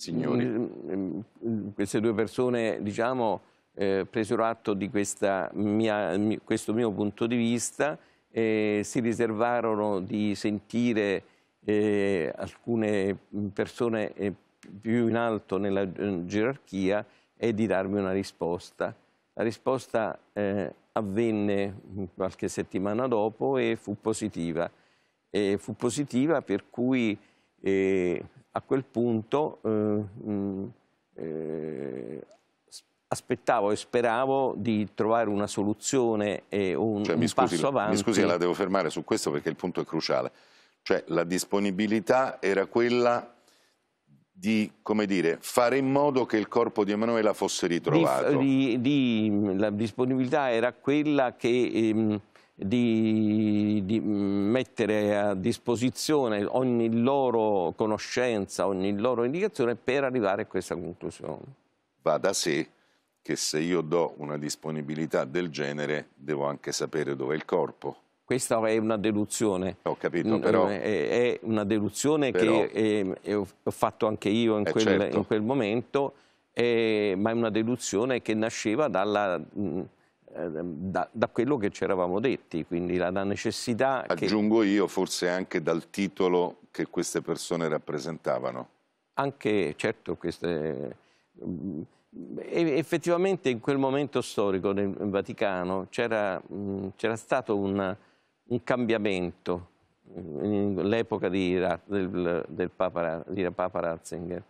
signori. Ehm, ehm, queste due persone, diciamo, eh, presero atto di mia, questo mio punto di vista e si riservarono di sentire eh, alcune persone eh, più in alto nella eh, gerarchia e di darmi una risposta. La risposta eh, avvenne qualche settimana dopo e fu positiva. E fu positiva per cui a quel punto eh, mm, eh, aspettavo e speravo di trovare una soluzione e un, cioè, un scusi, passo avanti. Mi scusi, la devo fermare su questo perché il punto è cruciale. Cioè la disponibilità era quella di dire, fare in modo che il corpo di Emanuela fosse ritrovato. Di, di, di, la disponibilità era quella che ehm, di, di, mettere a disposizione ogni loro conoscenza, ogni loro indicazione per arrivare a questa conclusione. Va da sé che se io do una disponibilità del genere devo anche sapere dove è il corpo. Questa è una deluzione. Ho capito, però... È, è una deluzione però, che è, è, ho fatto anche io in, eh, quel, certo. in quel, momento, eh, ma è una deluzione che nasceva dalla... Mh, Ehm, da, da, quello che ci eravamo detti, quindi la, la necessità... Aggiungo che... io forse anche dal titolo che queste persone rappresentavano. Anche, certo, queste... Eh, effettivamente in quel momento storico nel Vaticano mm, c'era, stato un, un cambiamento, mm, l'epoca del, del Papa, Papa Ratzinger.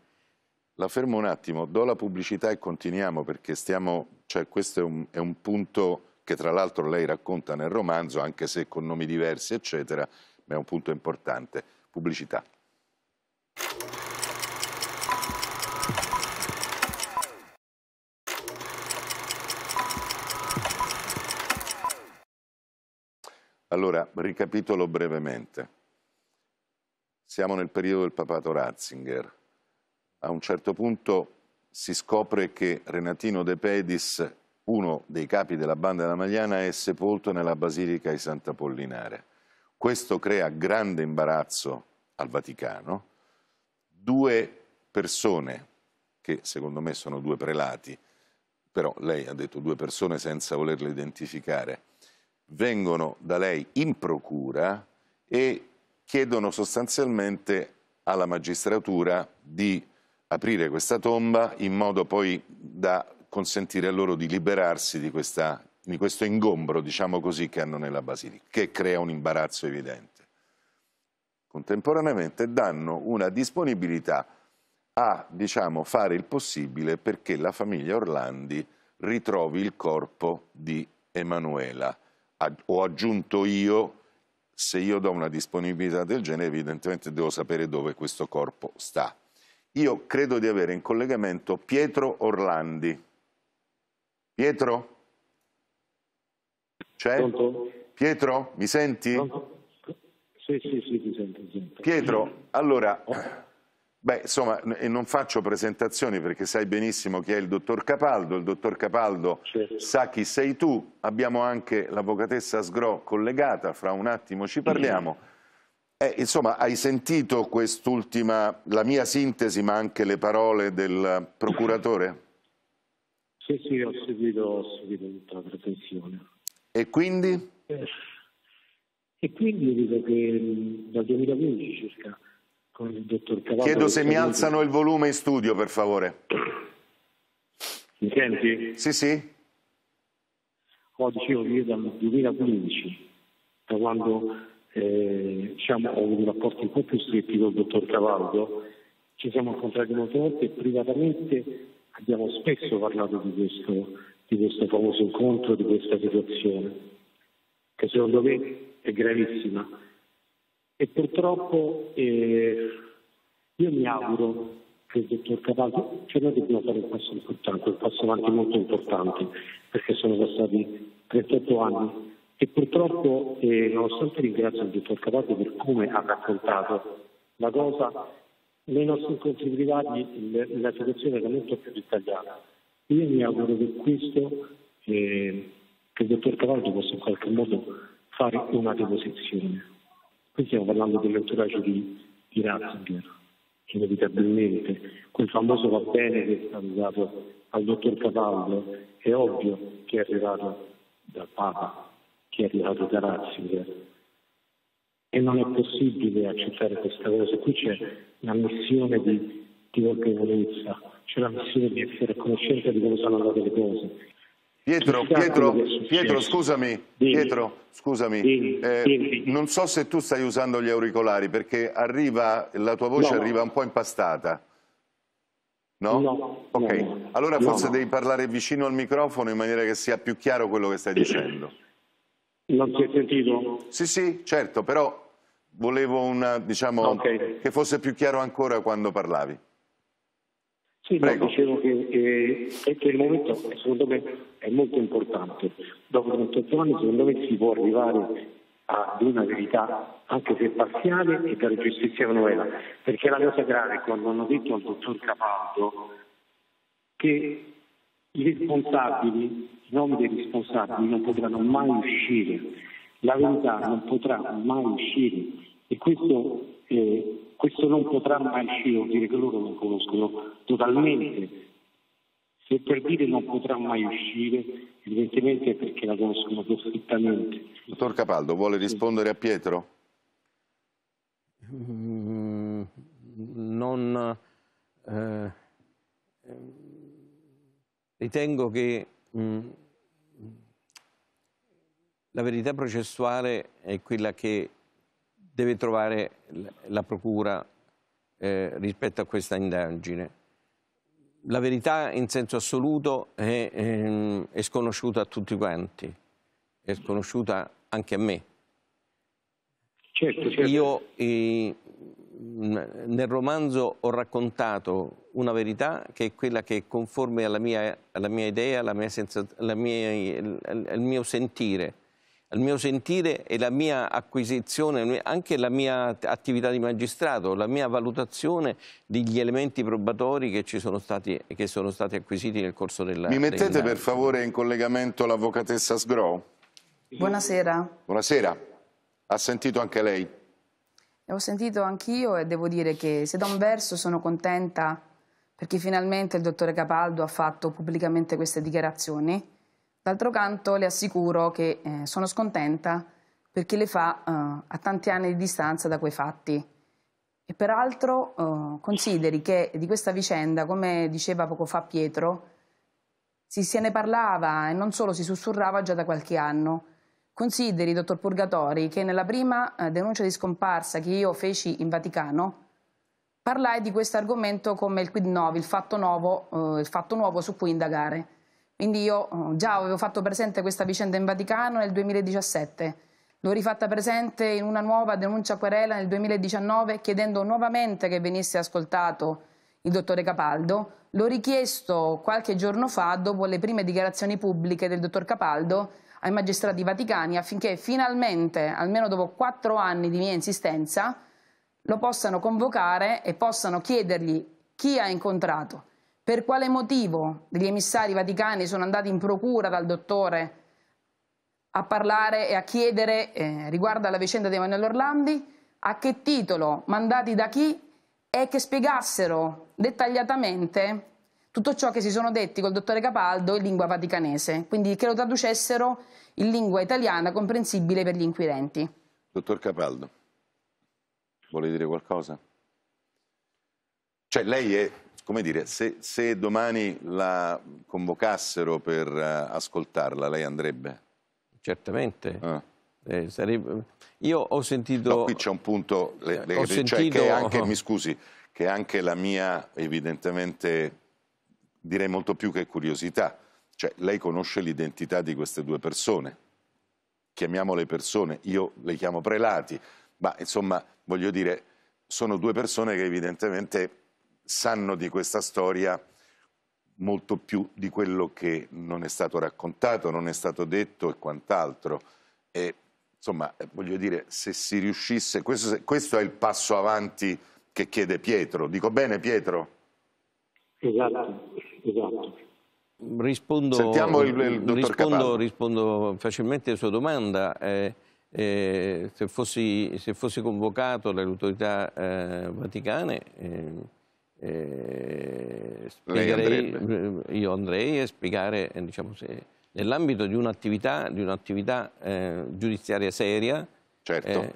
La fermo un attimo, do la pubblicità e continuiamo perché stiamo, cioè questo è un, è un punto che tra l'altro lei racconta nel romanzo, anche se con nomi diversi, eccetera, ma è un punto importante. Pubblicità. Allora, ricapitolo brevemente. Siamo nel periodo del papato Ratzinger, a un certo punto si scopre che Renatino De Pedis, uno dei capi della banda della Magliana, è sepolto nella Basilica di Santa Pollinare. Questo crea grande imbarazzo al Vaticano. Due persone, che secondo me sono due prelati, però lei ha detto due persone senza volerle identificare, vengono da lei in procura e chiedono sostanzialmente alla magistratura di aprire questa tomba in modo poi da consentire a loro di liberarsi di, questa, di questo ingombro, diciamo così, che hanno nella basilica, che crea un imbarazzo evidente. Contemporaneamente danno una disponibilità a diciamo, fare il possibile perché la famiglia Orlandi ritrovi il corpo di Emanuela. Ho aggiunto io, se io do una disponibilità del genere, evidentemente devo sapere dove questo corpo sta. Io credo di avere in collegamento Pietro Orlandi. Pietro? C'è? Pietro, mi senti? Sì, sì, sì, ti sento, sento. Pietro, allora, beh, insomma, non faccio presentazioni perché sai benissimo chi è il dottor Capaldo, il dottor Capaldo certo. sa chi sei tu, abbiamo anche l'avvocatessa Sgro collegata, fra un attimo ci parliamo. Mm. Eh, insomma, hai sentito quest'ultima, la mia sintesi, ma anche le parole del procuratore? Sì, sì, ho seguito, ho seguito tutta la pretensione. E quindi? Eh, e quindi dico che dal 2015 circa, con il dottor Cavallo... Chiedo se mi alzano il volume in studio, per favore. Mi senti? Sì, sì. Oh, dicevo che io dal 2015, da quando eh, diciamo, ho avuto un rapporto un po' più stretti con il dottor Cavaldo, ci siamo incontrati molte volte e privatamente abbiamo spesso parlato di questo, di questo famoso incontro, di questa situazione, che secondo me è gravissima. E purtroppo eh, io mi auguro che il dottor Cavaldo, cioè noi dobbiamo fare un passo importante, un passo avanti molto importante, perché sono passati 38 anni e purtroppo, eh, nonostante ringrazio il dottor Capato per come ha raccontato la cosa, nei nostri incontri privati la situazione era molto più dettagliata. Io mi auguro che questo, eh, che il dottor Cavaldo possa in qualche modo fare una deposizione. Qui stiamo parlando dell'entourage di, di Ratzinger, inevitabilmente. Quel famoso va bene che è stato dato al dottor Cavaldo è ovvio che è arrivato dal Papa, che è arrivato da Ratzinger. E non è possibile accettare questa cosa. Qui c'è una missione di, di colpevolezza, c'è la missione di essere conoscente di come sono andate le cose. Pietro, Pietro, Pietro, scusami, Pietro, scusami. Eh, non so se tu stai usando gli auricolari perché arriva, la tua voce no. arriva un po' impastata. No? no ok, no. allora forse devi parlare vicino al microfono in maniera che sia più chiaro quello che stai dicendo. Non si è sentito? Sì, sì, certo, però volevo una, diciamo, okay. che fosse più chiaro ancora quando parlavi. Sì, Prego. dicevo che, eh, che, il momento secondo me è molto importante. Dopo 28 anni secondo me si può arrivare ad una verità anche se parziale e dare giustizia manuela. Perché la cosa grave è quando hanno detto al dottor Capaldo che i responsabili, i nomi dei responsabili non potranno mai uscire, la verità non potrà mai uscire e questo, eh, questo non potrà mai uscire, vuol dire che loro non conoscono totalmente. Se per dire non potrà mai uscire, evidentemente è perché la conoscono perfettamente. Dottor Capaldo, vuole rispondere a Pietro? Mm, non... Eh Ritengo che mh, la verità processuale è quella che deve trovare la Procura eh, rispetto a questa indagine. La verità in senso assoluto è, è, ehm, è sconosciuta a tutti quanti, è sconosciuta anche a me. Certo, certo. Io eh, Mm, nel romanzo ho raccontato una verità che è quella che è conforme alla mia, alla mia idea, alla mia senza, alla mia, al mio sentire, Il mio sentire e la mia acquisizione, anche la mia attività di magistrato, la mia valutazione degli elementi probatori che, ci sono, stati, che sono stati acquisiti nel corso della... Mi mettete per favore in collegamento l'avvocatessa Sgro? Buonasera. Buonasera. Ha sentito anche lei? ho sentito anch'io e devo dire che se da un verso sono contenta perché finalmente il dottore Capaldo ha fatto pubblicamente queste dichiarazioni, d'altro canto le assicuro che eh, sono scontenta perché le fa eh, a tanti anni di distanza da quei fatti. E peraltro eh, consideri che di questa vicenda, come diceva poco fa Pietro, si, se ne parlava e non solo si sussurrava già da qualche anno Consideri, dottor Purgatori, che nella prima eh, denuncia di scomparsa che io feci in Vaticano, parlai di questo argomento come il quid novi, il fatto nuovo, eh, il fatto nuovo su cui indagare. Quindi io eh, già avevo fatto presente questa vicenda in Vaticano nel 2017, l'ho rifatta presente in una nuova denuncia querela nel 2019 chiedendo nuovamente che venisse ascoltato il dottore Capaldo, l'ho richiesto qualche giorno fa dopo le prime dichiarazioni pubbliche del dottor Capaldo ai magistrati vaticani affinché finalmente, almeno dopo quattro anni di mia insistenza, lo possano convocare e possano chiedergli chi ha incontrato, per quale motivo degli emissari vaticani sono andati in procura dal dottore a parlare e a chiedere eh, riguardo alla vicenda di Emanuele Orlandi, a che titolo, mandati da chi e che spiegassero dettagliatamente tutto ciò che si sono detti col dottore Capaldo in lingua vaticanese, quindi che lo traducessero in lingua italiana comprensibile per gli inquirenti. Dottor Capaldo, vuole dire qualcosa? Cioè lei è, come dire, se, se domani la convocassero per uh, ascoltarla, lei andrebbe? Certamente. Ah. Eh, sarebbe... Io ho sentito... No, qui c'è un punto, le, le... Cioè, sentito... che anche, mi scusi, che anche la mia evidentemente direi molto più che curiosità. Cioè, lei conosce l'identità di queste due persone. Chiamiamole persone, io le chiamo prelati, ma insomma, voglio dire, sono due persone che evidentemente sanno di questa storia molto più di quello che non è stato raccontato, non è stato detto e quant'altro. E insomma, voglio dire, se si riuscisse, questo, questo, è il passo avanti che chiede Pietro. Dico bene Pietro? Esatto esatto. Rispondo, il, il rispondo, rispondo, facilmente alla sua domanda. Eh, eh, se, fossi, se, fossi, convocato dalle autorità eh, vaticane, eh, eh, spiegherei, eh, io andrei a spiegare diciamo, nell'ambito di un'attività, di un'attività giudiziaria seria certo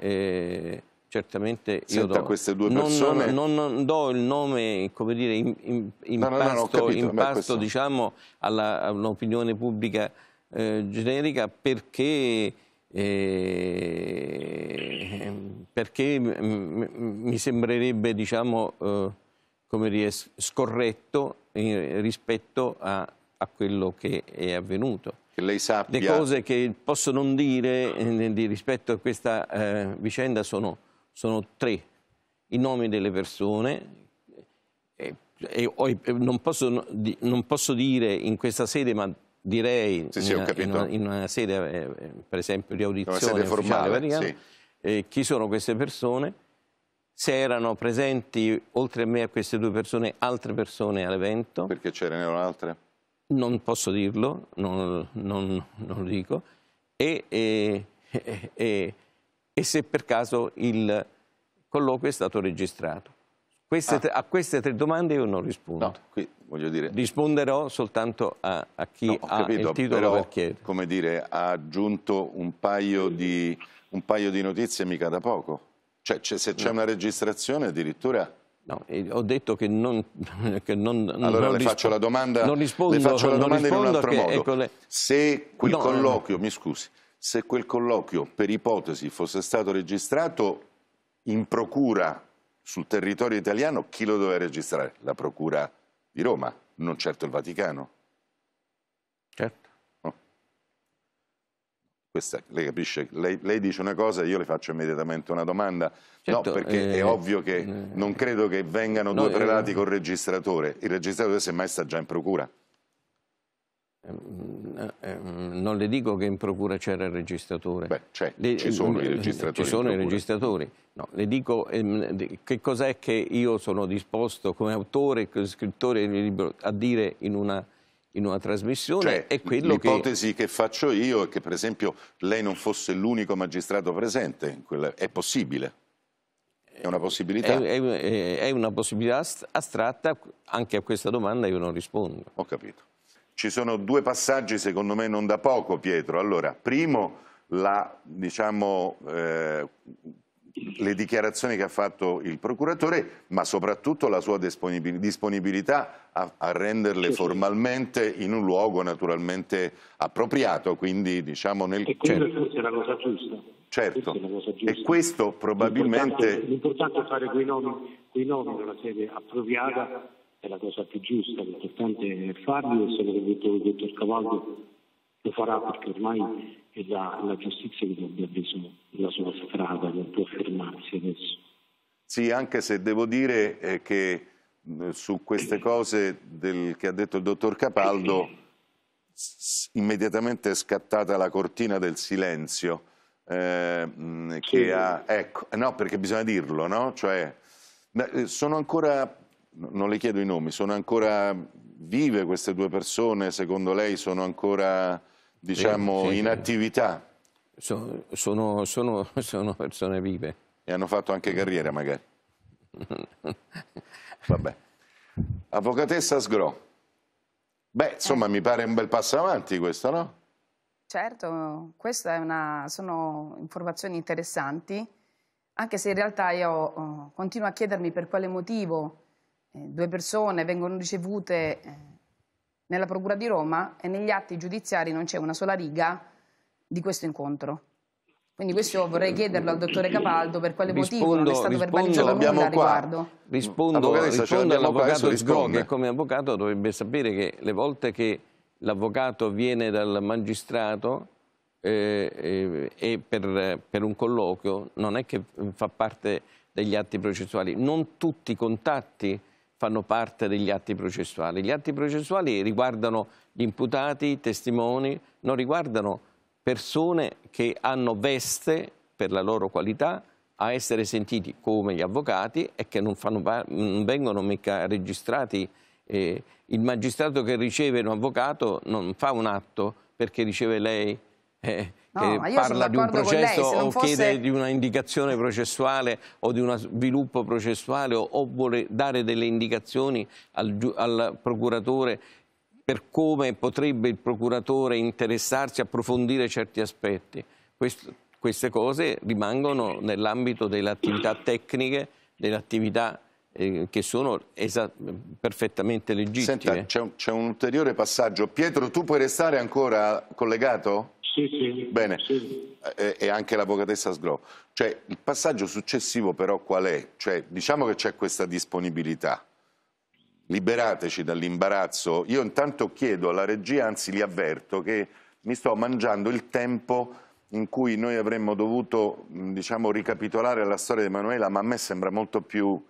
certamente Senta, io do. queste due persone... Non, non, non do il nome, come dire, in, in, impasto, diciamo, all'opinione pubblica eh, generica perché... Eh, perché mi sembrerebbe diciamo, eh, come dire, scorretto in, eh, rispetto a, a quello che è avvenuto che lei sappia... Le cose che posso non dire eh, di rispetto a questa eh, vicenda sono sono tre i nomi delle persone e, e, e non, posso, non, posso, dire in questa sede, ma direi sì, sì, in, in, una, in, una, sede, eh, per esempio, di audizione formale, vaticana, sì. eh, chi sono queste persone, se erano presenti oltre a me a queste due persone altre persone all'evento. Perché c'erano altre? Non posso dirlo, non, non, non lo dico. E, e, e, e se per caso il colloquio è stato registrato. Queste ah. tre, a queste tre domande io non rispondo. No, qui, dire... Risponderò soltanto a, a chi no, ha capito, il titolo però, per chiedere. Come dire, ha aggiunto un paio di, un paio di notizie mica da poco. Cioè, se c'è no. una registrazione addirittura... No, ho detto che non... Che non allora non le faccio la domanda, non rispondo, le faccio la domanda in un altro che, modo. Ecco le... Se quel colloquio, mi scusi, se quel colloquio, per ipotesi, fosse stato registrato in procura sul territorio italiano, chi lo doveva registrare? La procura di Roma, non certo il Vaticano. Certo. No. Questa, lei capisce, lei, lei, dice una cosa, io le faccio immediatamente una domanda. Certo, no, perché eh, è ovvio che eh, non credo che vengano no, due eh, prelati eh, col registratore. Il registratore semmai sta già in procura. Ehm, mm, eh, mm, non le dico che in procura c'era il registratore. Beh, c'è, certo, ci sono i mm, eh, registratori. Ci sono i registratori. No, le dico ehm, che cos'è che io sono disposto come autore, come scrittore di libro a dire in una, in una trasmissione cioè, L'ipotesi che... che... faccio io è che per esempio lei non fosse l'unico magistrato presente, quella... è possibile? È una possibilità? È, è, è una possibilità astratta, anche a questa domanda io non rispondo. Ho capito. Ci sono due passaggi secondo me non da poco Pietro. Allora, primo la, diciamo, eh, le dichiarazioni che ha fatto il procuratore, ma soprattutto la sua disponibilità a, a renderle sì, sì. formalmente in un luogo naturalmente appropriato, quindi diciamo nel e questa certo. è la cosa giusta. Certo, cosa giusta. e questo probabilmente... L'importante è fare quei nomi, quei nomi in una sede appropriata è la cosa più giusta, l'importante è farlo e sono convinto che il dottor Cavallo lo farà perché ormai è la, la giustizia che abbia preso la sua strada, non può fermarsi adesso. Sì, anche se devo dire eh, che su queste cose del, che ha detto il dottor Capaldo immediatamente è scattata la cortina del silenzio eh, che ha, ecco, no perché bisogna dirlo no? cioè, eh, sono ancora non le chiedo i nomi, sono ancora vive queste due persone? Secondo lei sono ancora diciamo, sì, in attività? Sono, sono, sono, sono, persone vive. E hanno fatto anche carriera magari? Vabbè. Avvocatessa Sgro. Beh, insomma, eh. mi pare un bel passo avanti questo, no? Certo, queste sono informazioni interessanti, anche se in realtà io oh, continuo a chiedermi per quale motivo eh, due persone vengono ricevute eh, nella Procura di Roma e negli atti giudiziari non c'è una sola riga di questo incontro. Quindi questo vorrei chiederlo al dottore Capaldo per quale rispondo, motivo non è stato verbalizzato nulla a riguardo. Rispondo, rispondo all'avvocato Riscon che come avvocato dovrebbe sapere che le volte che l'avvocato viene dal magistrato eh, eh, per, per un colloquio non è che fa parte degli atti processuali. Non tutti i contatti fanno parte degli atti processuali. Gli atti processuali riguardano gli imputati, i testimoni, non riguardano persone che hanno veste per la loro qualità a essere sentiti come gli avvocati e che non, fanno, non vengono mica registrati. Eh, il magistrato che riceve un avvocato non fa un atto perché riceve lei eh, eh, no, che parla di un processo lei, o chiede di una indicazione processuale o di uno sviluppo processuale o, o vuole dare delle indicazioni al, al procuratore per come potrebbe il procuratore interessarsi, approfondire certi aspetti. Questo, queste cose rimangono nell'ambito delle attività tecniche, delle attività eh, che sono perfettamente legittime. Senta, c'è un, un ulteriore passaggio. Pietro, tu puoi restare ancora collegato? Sì, sì. Bene, sì. Eh, eh, e, anche l'avvocatessa Sgro. Cioè, il passaggio successivo però qual è? Cioè, diciamo che c'è questa disponibilità. Liberateci dall'imbarazzo. Io intanto chiedo alla regia, anzi li avverto, che mi sto mangiando il tempo in cui noi avremmo dovuto diciamo, ricapitolare la storia di Emanuela, ma a me sembra molto più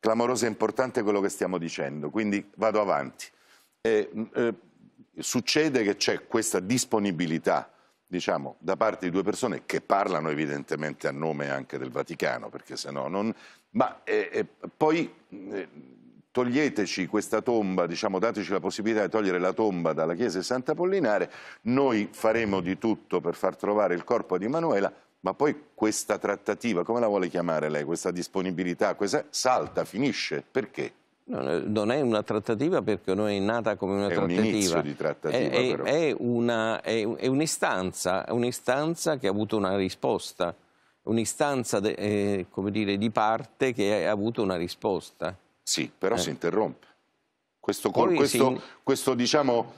clamoroso e importante quello che stiamo dicendo, quindi vado avanti. Eh, eh, succede che c'è questa disponibilità diciamo, da parte di due persone che parlano evidentemente a nome anche del Vaticano, perché se no non... Ma eh, eh, poi eh, toglieteci questa tomba, diciamo, dateci la possibilità di togliere la tomba dalla chiesa di Santa Pollinare, noi faremo di tutto per far trovare il corpo di Emanuela, ma poi questa trattativa, come la vuole chiamare lei, questa disponibilità, questa salta, finisce, perché? Non è una trattativa perché non è nata come una è trattativa. È un inizio di trattativa è, però. È, una, è, è un'istanza, un'istanza che ha avuto una risposta, un'istanza eh, di parte che ha avuto una risposta. Sì, però eh. si interrompe. Questo, Poi questo, si... questo diciamo,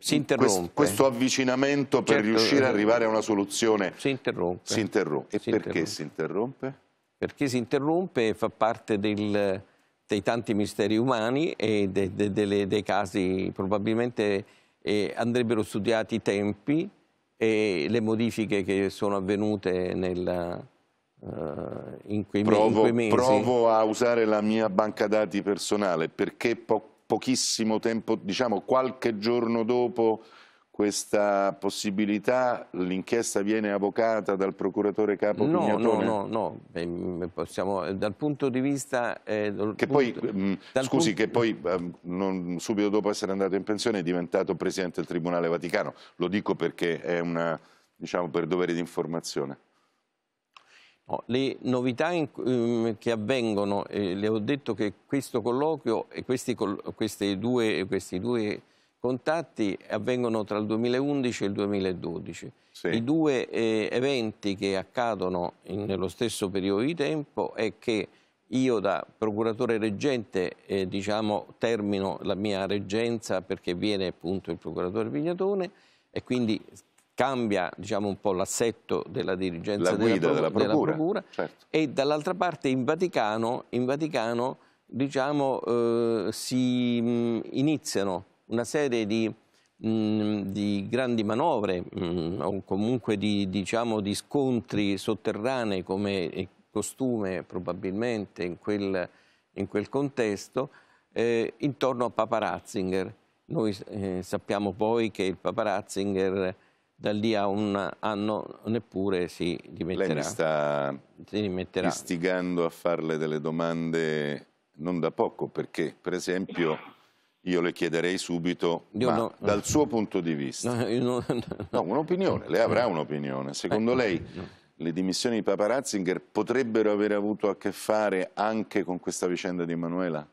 si interrompe. Questo, avvicinamento certo, per riuscire eh. ad arrivare a una soluzione si interrompe. Si interrompe. E si perché interrompe. si interrompe? Perché si interrompe e fa parte del dei tanti misteri umani e de, de, de, dei casi probabilmente eh, andrebbero studiati i tempi e le modifiche che sono avvenute nel, uh, in, quei provo, in, quei mesi. Provo a usare la mia banca dati personale perché po pochissimo tempo, diciamo qualche giorno dopo questa possibilità, l'inchiesta viene avvocata dal procuratore capo no, Pignatone? No, no, no, eh, mm, Possiamo, eh, dal punto di vista... Eh, che, punto, poi, mm, scusi, punto... che poi, ehm, non, subito dopo essere andato in pensione è diventato Presidente del Tribunale Vaticano, lo dico perché è una, diciamo, per dovere di informazione. No, le novità in, mm, che avvengono, eh, le ho detto che questo colloquio e questi, questi due, questi due contatti avvengono tra il 2011 e il 2012. Sì. I due eh, eventi che accadono in, nello stesso periodo di tempo è che io da procuratore reggente eh, diciamo, termino la mia reggenza perché viene appunto il procuratore Vignatone e quindi cambia diciamo, un po' l'assetto della dirigenza la della, pro della, procura, della procura. Certo. e dall'altra parte in Vaticano, in Vaticano diciamo, eh, si mh, mm, iniziano una serie di, mh, mm, di grandi manovre mh, mm, o comunque di, diciamo, di, scontri sotterranei come costume probabilmente in quel, in quel contesto eh, intorno a Papa Ratzinger. Noi eh, sappiamo poi che il Papa Ratzinger da lì a un anno neppure si dimetterà. Lei mi sta si dimetterà. istigando a farle delle domande non da poco, perché per esempio io le chiederei subito, no, dal no. suo punto di vista, no, no un'opinione, lei avrà un'opinione, secondo eh, lei le dimissioni di Papa Ratzinger potrebbero aver avuto a che fare anche con questa vicenda di Emanuela?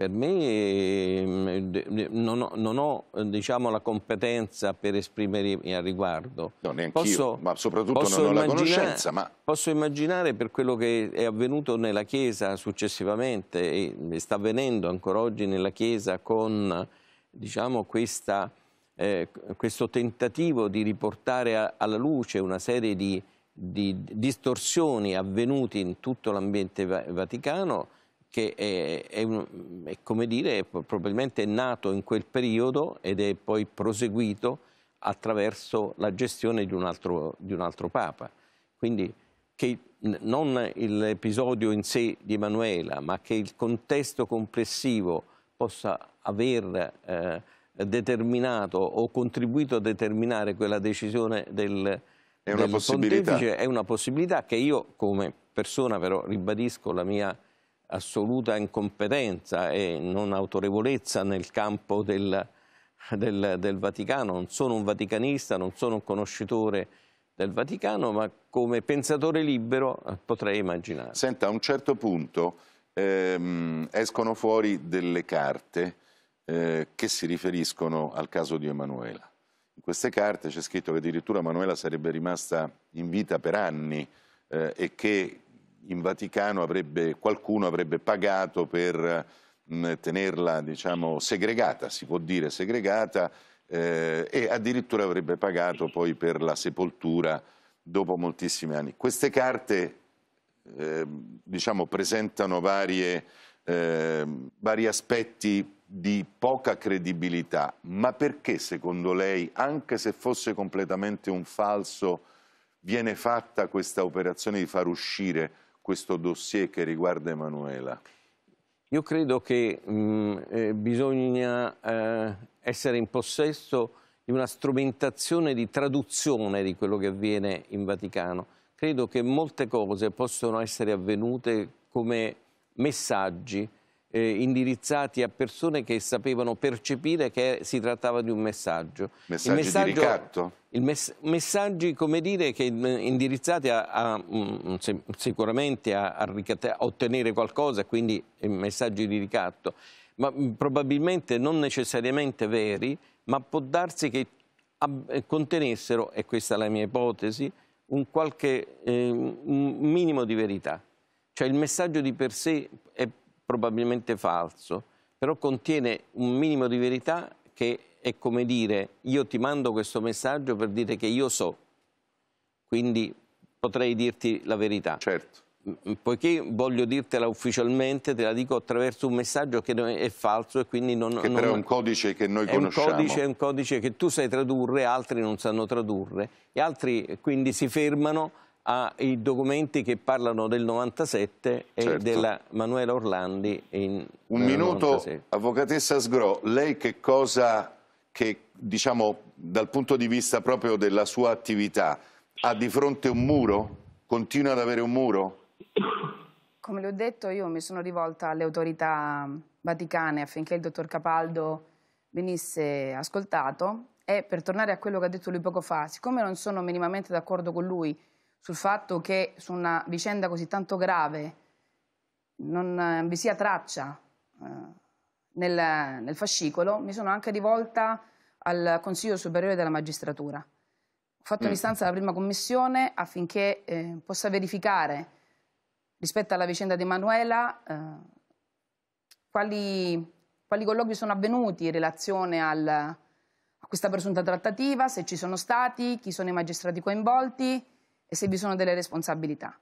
Per me mm, eh, non ho, non ho eh, diciamo, la competenza per esprimermi al riguardo. No, neanche posso, ma soprattutto non ho la conoscenza. Ma... Posso immaginare per quello che è avvenuto nella Chiesa successivamente e sta avvenendo ancora oggi nella Chiesa con diciamo, questa, eh, questo tentativo di riportare a, alla luce una serie di, di distorsioni avvenute in tutto l'ambiente vaticano che è, è, è come dire, probabilmente è nato in quel periodo ed è poi proseguito attraverso la gestione di un altro, di un altro Papa. Quindi che non l'episodio in sé di Emanuela, ma che il contesto complessivo possa aver eh, determinato o contribuito a determinare quella decisione del, è del pontefice è una possibilità che io come persona però ribadisco la mia assoluta incompetenza e non autorevolezza nel campo del, del, del, Vaticano. Non sono un vaticanista, non sono un conoscitore del Vaticano, ma come pensatore libero eh, potrei immaginare. Senta, a un certo punto ehm, escono fuori delle carte eh, che si riferiscono al caso di Emanuela. In queste carte c'è scritto che addirittura Emanuela sarebbe rimasta in vita per anni eh, e che in Vaticano avrebbe, qualcuno avrebbe pagato per mh, tenerla diciamo, segregata, si può dire segregata, eh, e addirittura avrebbe pagato poi per la sepoltura dopo moltissimi anni. Queste carte eh, diciamo, presentano varie, eh, vari aspetti di poca credibilità, ma perché secondo lei, anche se fosse completamente un falso, viene fatta questa operazione di far uscire questo dossier che riguarda Emanuela? Io credo che mh, mm, eh, bisogna eh, essere in possesso di una strumentazione di traduzione di quello che avviene in Vaticano. Credo che molte cose possono essere avvenute come messaggi eh, indirizzati a persone che sapevano percepire che si trattava di un messaggio. Messaggi messaggio, di ricatto? Mess messaggi, come dire, che indirizzati a, a, mh, mm, sicuramente a, a, a, ottenere qualcosa, quindi eh, messaggi di ricatto, ma mh, mm, probabilmente non necessariamente veri, ma può darsi che eh, contenessero, e questa è la mia ipotesi, un qualche eh, un minimo di verità. Cioè il messaggio di per sé è probabilmente falso, però contiene un minimo di verità che è come dire io ti mando questo messaggio per dire che io so, quindi potrei dirti la verità. Certo. Poiché voglio dirtela ufficialmente, te la dico attraverso un messaggio che è falso e quindi non... Che non... però è un codice che noi è conosciamo. Un codice, è un codice che tu sai tradurre, altri non sanno tradurre e altri quindi si fermano ai documenti che parlano del 97 e certo. della Manuela Orlandi in, Un minuto, 96. avvocatessa Sgro, lei che cosa, che, diciamo, dal punto di vista proprio della sua attività, ha di fronte un muro? Continua ad avere un muro? Come le ho detto, io mi sono rivolta alle autorità vaticane affinché il dottor Capaldo venisse ascoltato e per tornare a quello che ha detto lui poco fa, siccome non sono minimamente d'accordo con lui sul fatto che su una vicenda così tanto grave non eh, vi sia traccia eh, nel, nel, fascicolo, mi sono anche rivolta al Consiglio Superiore della Magistratura. Ho fatto un'istanza mm. alla prima commissione affinché eh, possa verificare rispetto alla vicenda di Emanuela eh, quali, quali, colloqui sono avvenuti in relazione al, a questa presunta trattativa, se ci sono stati, chi sono i magistrati coinvolti, e se vi sono delle responsabilità.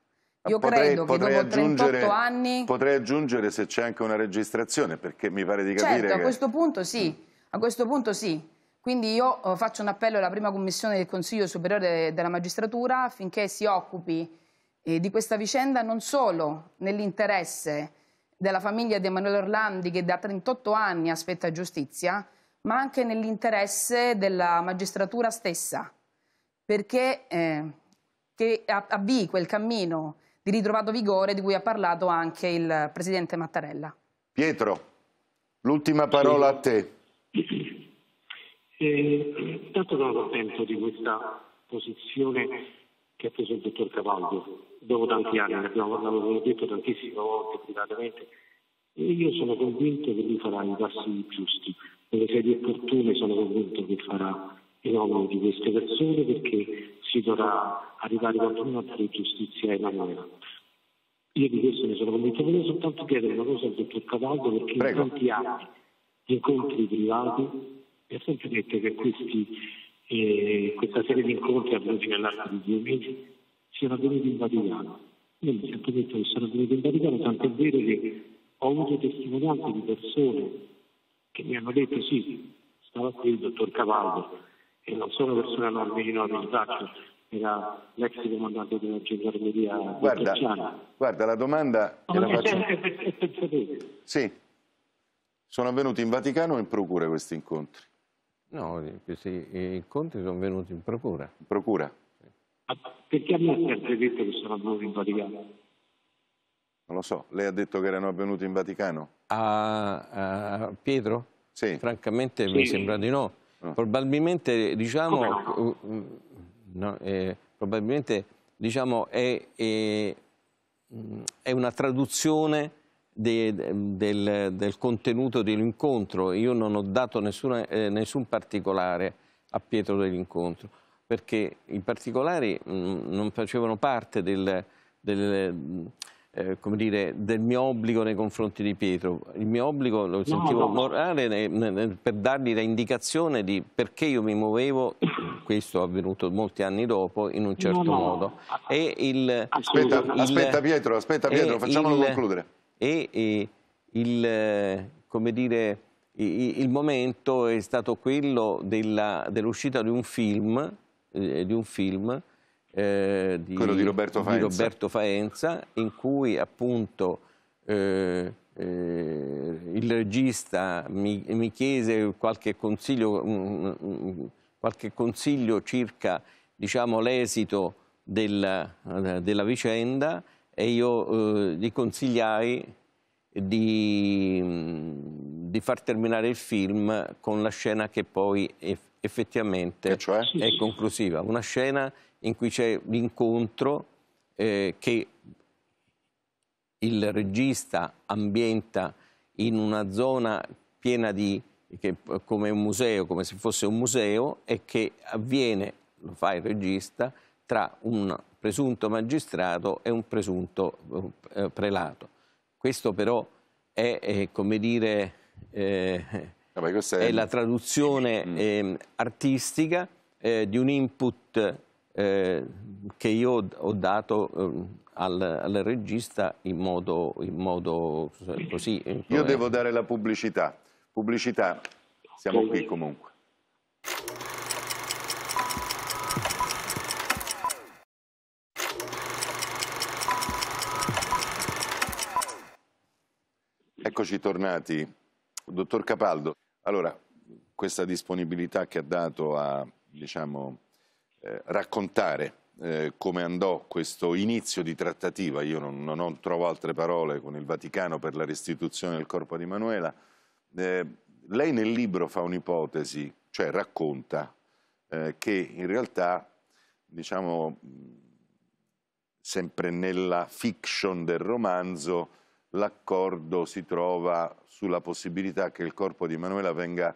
Io potrei, credo che dopo 38 anni... Potrei aggiungere se c'è anche una registrazione, perché mi pare di capire certo, che... a questo punto sì, a questo punto sì. Quindi io eh, faccio un appello alla prima commissione del Consiglio Superiore della Magistratura affinché si occupi eh, di questa vicenda non solo nell'interesse della famiglia di Emanuele Orlandi che da 38 anni aspetta giustizia, ma anche nell'interesse della magistratura stessa, perché eh, che avvii quel cammino di ritrovato vigore di cui ha parlato anche il Presidente Mattarella. Pietro, l'ultima parola sì. a te. Eh, intanto sono contento di questa posizione che ha preso il dottor Cavallo dopo tanti anni, l'avevamo detto tantissime volte privatamente, io sono convinto che lui farà i passi giusti, nelle sedi opportune sono convinto che farà il nomi di queste persone perché si dovrà arrivare quantomeno a dare giustizia a Emanuela. Io di questo ne sono convinto. Volevo soltanto chiedere una cosa al dottor Cavaldo perché Prego. in tanti anni incontri privati mi ha sempre detto che questi, eh, questa serie di incontri avvenuti nell'arco di due mesi siano avvenuti in Vaticano. Io mi ho sempre detto che sono avvenuti in Vaticano, tanto è vero che ho avuto testimonianze di persone che mi hanno detto sì, stava qui il dottor Cavaldo, che non sono persone anonime di nome, di era l'ex comandante della gendarmeria guarda, guarda, la domanda che la faccio... Sì. Sono avvenuti in Vaticano o in procura questi incontri? No, questi incontri sono venuti in procura. In procura? Perché a me ha sempre detto che sono avvenuti in Vaticano? Non lo so, lei ha detto che erano avvenuti in Vaticano? A, a Pietro? Sì. Francamente sì. mi sembra di no. Ah. Probabilmente, diciamo, no? Eh, mm, no, eh, probabilmente, diciamo è, è, mm, è una traduzione de, de, del, del, contenuto dell'incontro. Io non ho dato nessuna, eh, nessun particolare a Pietro dell'incontro, perché i particolari mh, mm, non facevano parte del, del eh, come dire, del mio obbligo nei confronti di Pietro. Il mio obbligo lo sentivo no, no. morale per dargli la indicazione di perché io mi muovevo, questo è avvenuto molti anni dopo, in un certo no, modo. Il, aspetta, il, aspetta, Pietro, aspetta Pietro, facciamolo il, concludere. E, e il, come dire, il momento è stato quello dell'uscita dell di un film, eh, di un film eh, di, di Roberto Faenza, Roberto Faenza in cui appunto eh, eh, il regista mi, mi chiese qualche consiglio, mh, mh, qualche consiglio circa diciamo, l'esito della, della, vicenda e io eh, gli consigliai di, di, far terminare il film con la scena che poi effettivamente cioè? è conclusiva. Una scena in cui c'è l'incontro eh, che il regista ambienta in una zona piena di, che, come un museo, come se fosse un museo, e che avviene, lo fa il regista, tra un presunto magistrato e un presunto eh, prelato. Questo però è, è come dire, eh, Vabbè, è, è la traduzione mm. ehm, eh, artistica di un input eh, che io ho dato eh, al, al, regista in modo, in modo eh, così. In eh, io devo dare la pubblicità. Pubblicità, siamo qui comunque. Eccoci tornati. Dottor Capaldo, allora, questa disponibilità che ha dato a, diciamo, eh, raccontare eh, come andò questo inizio di trattativa, io non, non, trovo altre parole, con il Vaticano per la restituzione del corpo di Manuela. Eh, lei nel libro fa un'ipotesi, cioè racconta, eh, che in realtà, diciamo, sempre nella fiction del romanzo, l'accordo si trova sulla possibilità che il corpo di Emanuela venga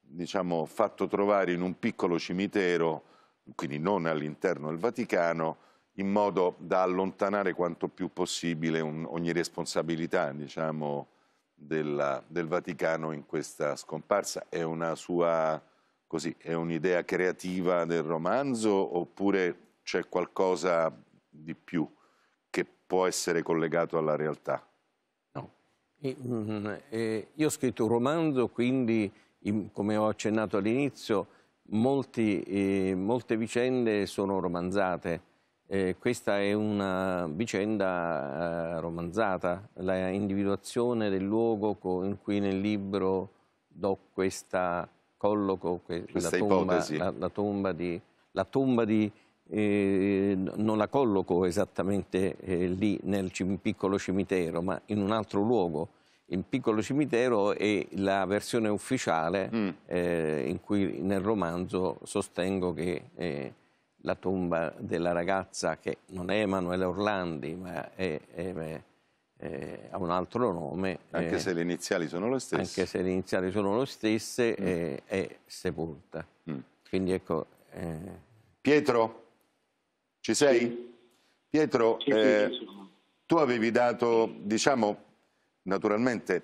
diciamo, fatto trovare in un piccolo cimitero quindi non all'interno del Vaticano, in modo da allontanare quanto più possibile un, ogni responsabilità diciamo, della, del Vaticano in questa scomparsa. È una sua, così, è un'idea creativa del romanzo oppure c'è qualcosa di più che può essere collegato alla realtà? No. Mm, eh, io ho scritto un romanzo, quindi, come ho accennato all'inizio, molti, eh, molte vicende sono romanzate. Eh, questa è una vicenda eh, romanzata, la individuazione del luogo in cui nel libro do questa colloco, que questa la, tomba, la, la, tomba, di... La tomba di eh, non la colloco esattamente eh, lì nel piccolo cimitero, ma in un altro luogo il piccolo cimitero e la versione ufficiale mm. eh, in cui nel romanzo sostengo che eh, la tomba della ragazza che non è Emanuele Orlandi ma è, è, è, ha un altro nome anche eh, se le iniziali sono le stesse anche se le iniziali sono le stesse mm. Eh, è sepolta mm. quindi ecco eh, Pietro ci sei? Pietro eh, tu avevi dato diciamo naturalmente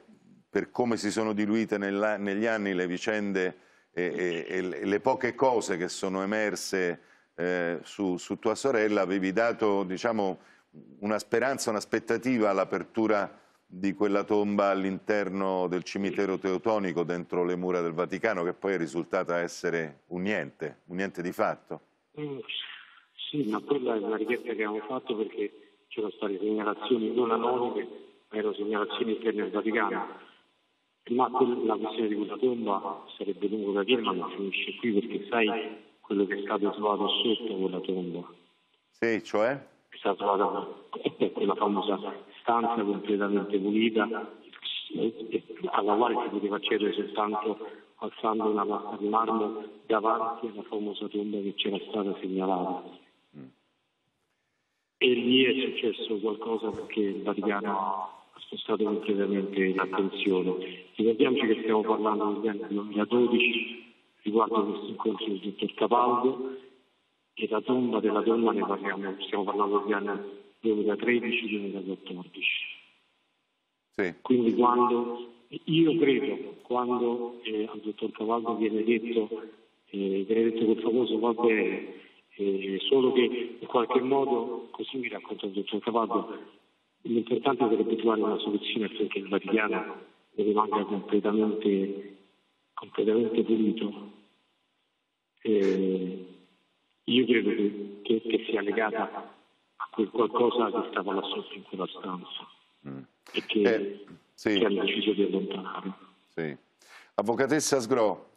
per come si sono diluite nella, negli anni le vicende e, e, e, le poche cose che sono emerse eh, su, su, tua sorella, avevi dato diciamo, una speranza, un'aspettativa all'apertura di quella tomba all'interno del cimitero teutonico dentro le mura del Vaticano che poi è risultata essere un niente, un niente di fatto. Eh, sì, ma quella è una richiesta che abbiamo fatto perché c'erano state segnalazioni non anonime mero segnalazioni esterne al Vaticano. Ma la questione di quella tomba sarebbe lungo da dire, ma non finisce qui perché sai quello che è stato trovato sotto quella tomba. Sì, cioè? È stata trovata quella famosa stanza completamente pulita, alla quale si poteva accedere soltanto alzando una pasta di marmo davanti alla famosa tomba che c'era stata segnalata mm. e lì è successo qualcosa perché il Vaticano spostate completamente l'attenzione. Ricordiamoci che stiamo parlando degli anni 2012 riguardo a questo incontro del dottor Capaldo e la tomba della donna ne parliamo, stiamo parlando degli anni 2013-2014. Sì. Quindi quando, io credo, quando eh, al dottor Cavallo viene detto, eh, viene detto quel famoso va bene, eh, solo che in qualche modo, così mi racconta il dottor Cavallo, L'importante sarebbe trovare una soluzione affinché il Vaticano rimanga completamente, completamente pulito. E io credo che, che, che, sia legata a quel qualcosa che stava là sotto in quella stanza mm. e che, eh, sì. che, hanno deciso di allontanare. Sì. Avvocatessa Sgro,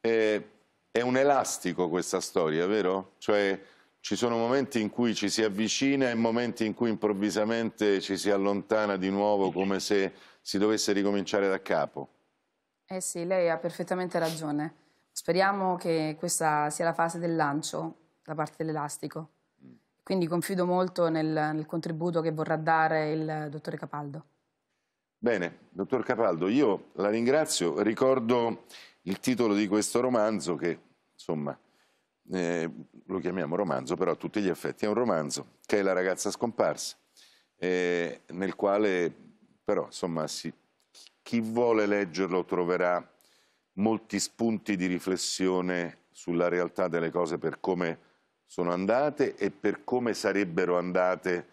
eh, è un elastico questa storia, vero? Cioè ci sono momenti in cui ci si avvicina e momenti in cui improvvisamente ci si allontana di nuovo come se si dovesse ricominciare da capo. Eh sì, lei ha perfettamente ragione. Speriamo che questa sia la fase del lancio da parte dell'elastico. Quindi confido molto nel, nel contributo che vorrà dare il dottore Capaldo. Bene, dottor Capaldo, io la ringrazio. Ricordo il titolo di questo romanzo che, insomma, eh, lo chiamiamo romanzo, però a tutti gli effetti è un romanzo, che è La ragazza scomparsa, eh, nel quale però insomma si, chi vuole leggerlo troverà molti spunti di riflessione sulla realtà delle cose per come sono andate e per come sarebbero andate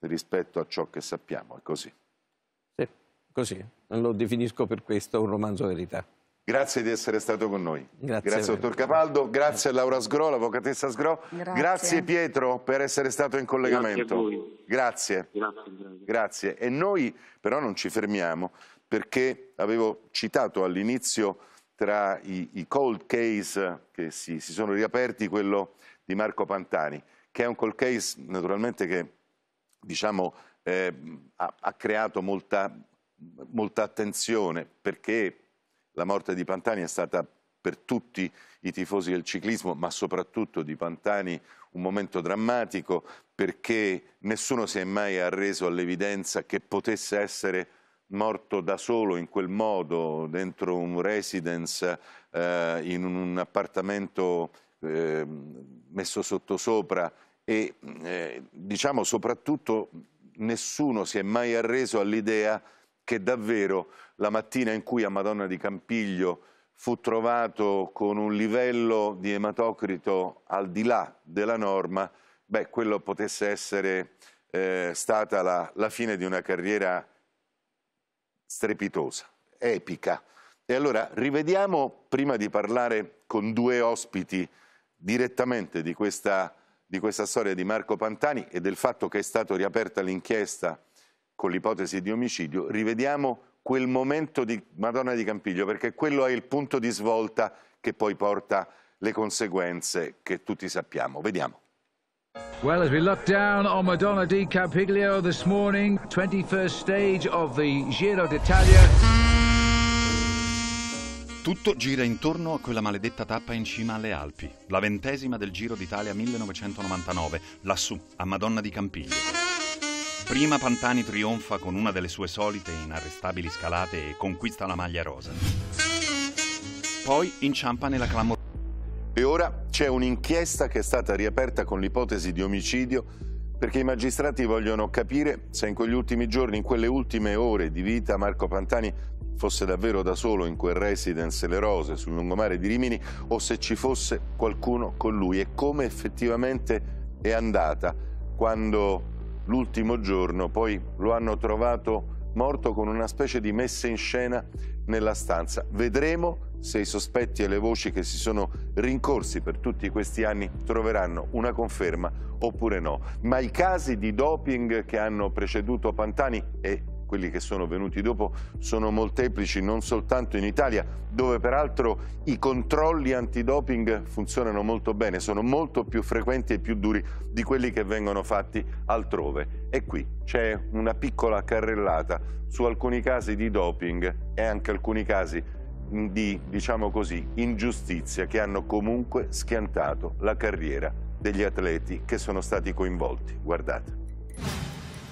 rispetto a ciò che sappiamo, è così. Sì, così, lo definisco per questo un romanzo verità. Grazie di essere stato con noi. Grazie, grazie dottor Capaldo, grazie a Laura Sgro, l'avvocatessa Sgro. Grazie. grazie. Pietro per essere stato in collegamento. Grazie, grazie. Grazie. E noi però non ci fermiamo perché avevo citato all'inizio tra i, i, cold case che si, si sono riaperti quello di Marco Pantani, che è un cold case naturalmente che diciamo, eh, ha, ha, creato molta, molta attenzione perché la morte di Pantani è stata per tutti i tifosi del ciclismo, ma soprattutto di Pantani, un momento drammatico perché nessuno si è mai arreso all'evidenza che potesse essere morto da solo in quel modo, dentro un residence, eh, in un appartamento eh, messo sottosopra e eh, diciamo soprattutto nessuno si è mai arreso all'idea che davvero la mattina in cui a Madonna di Campiglio fu trovato con un livello di ematocrito al di là della norma, beh, quello potesse essere eh, stata la, la fine di una carriera strepitosa, epica. E allora rivediamo, prima di parlare con due ospiti direttamente di questa, di questa storia di Marco Pantani e del fatto che è stata riaperta l'inchiesta con l'ipotesi di omicidio, rivediamo quel momento di Madonna di Campiglio, perché quello è il punto di svolta che poi porta le conseguenze che tutti sappiamo. Vediamo. Well, as we look down on Madonna di Campiglio this morning, 21st stage of the Giro d'Italia. Tutto gira intorno a quella maledetta tappa in cima alle Alpi, la ventesima del Giro d'Italia 1999, lassù, a Madonna di Campiglio. Prima Pantani trionfa con una delle sue solite inarrestabili scalate e conquista la maglia rosa. Poi inciampa nella clamorosa. E ora c'è un'inchiesta che è stata riaperta con l'ipotesi di omicidio perché i magistrati vogliono capire se in quegli ultimi giorni, in quelle ultime ore di vita, Marco Pantani fosse davvero da solo in quel residence Le Rose sul lungomare di Rimini o se ci fosse qualcuno con lui e come effettivamente è andata quando l'ultimo giorno, poi lo hanno trovato morto con una specie di messa in scena nella stanza. Vedremo se i sospetti e le voci che si sono rincorsi per tutti questi anni troveranno una conferma oppure no. Ma i casi di doping che hanno preceduto Pantani e quelli che sono venuti dopo sono molteplici non soltanto in Italia dove peraltro i controlli antidoping funzionano molto bene, sono molto più frequenti e più duri di quelli che vengono fatti altrove e qui c'è una piccola carrellata su alcuni casi di doping e anche alcuni casi di, diciamo così, ingiustizia che hanno comunque schiantato la carriera degli atleti che sono stati coinvolti. Guardate.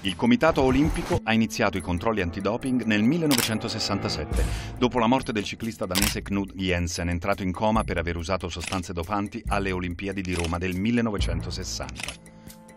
Il Comitato Olimpico ha iniziato i controlli antidoping nel 1967, dopo la morte del ciclista danese Knud Jensen, entrato in coma per aver usato sostanze dopanti alle Olimpiadi di Roma del 1960.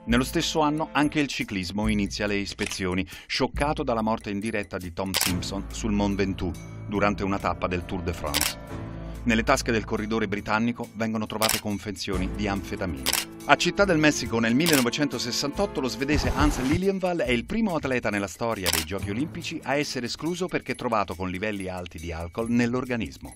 Nello stesso anno anche il ciclismo inizia le ispezioni, scioccato dalla morte in diretta di Tom Simpson sul Mont Ventoux durante una tappa del Tour de France. Nelle tasche del corridore britannico vengono trovate confezioni di anfetamina. A Città del Messico nel 1968 lo svedese Hans Lilienthal è il primo atleta nella storia dei Giochi Olimpici a essere escluso perché trovato con livelli alti di alcol nell'organismo.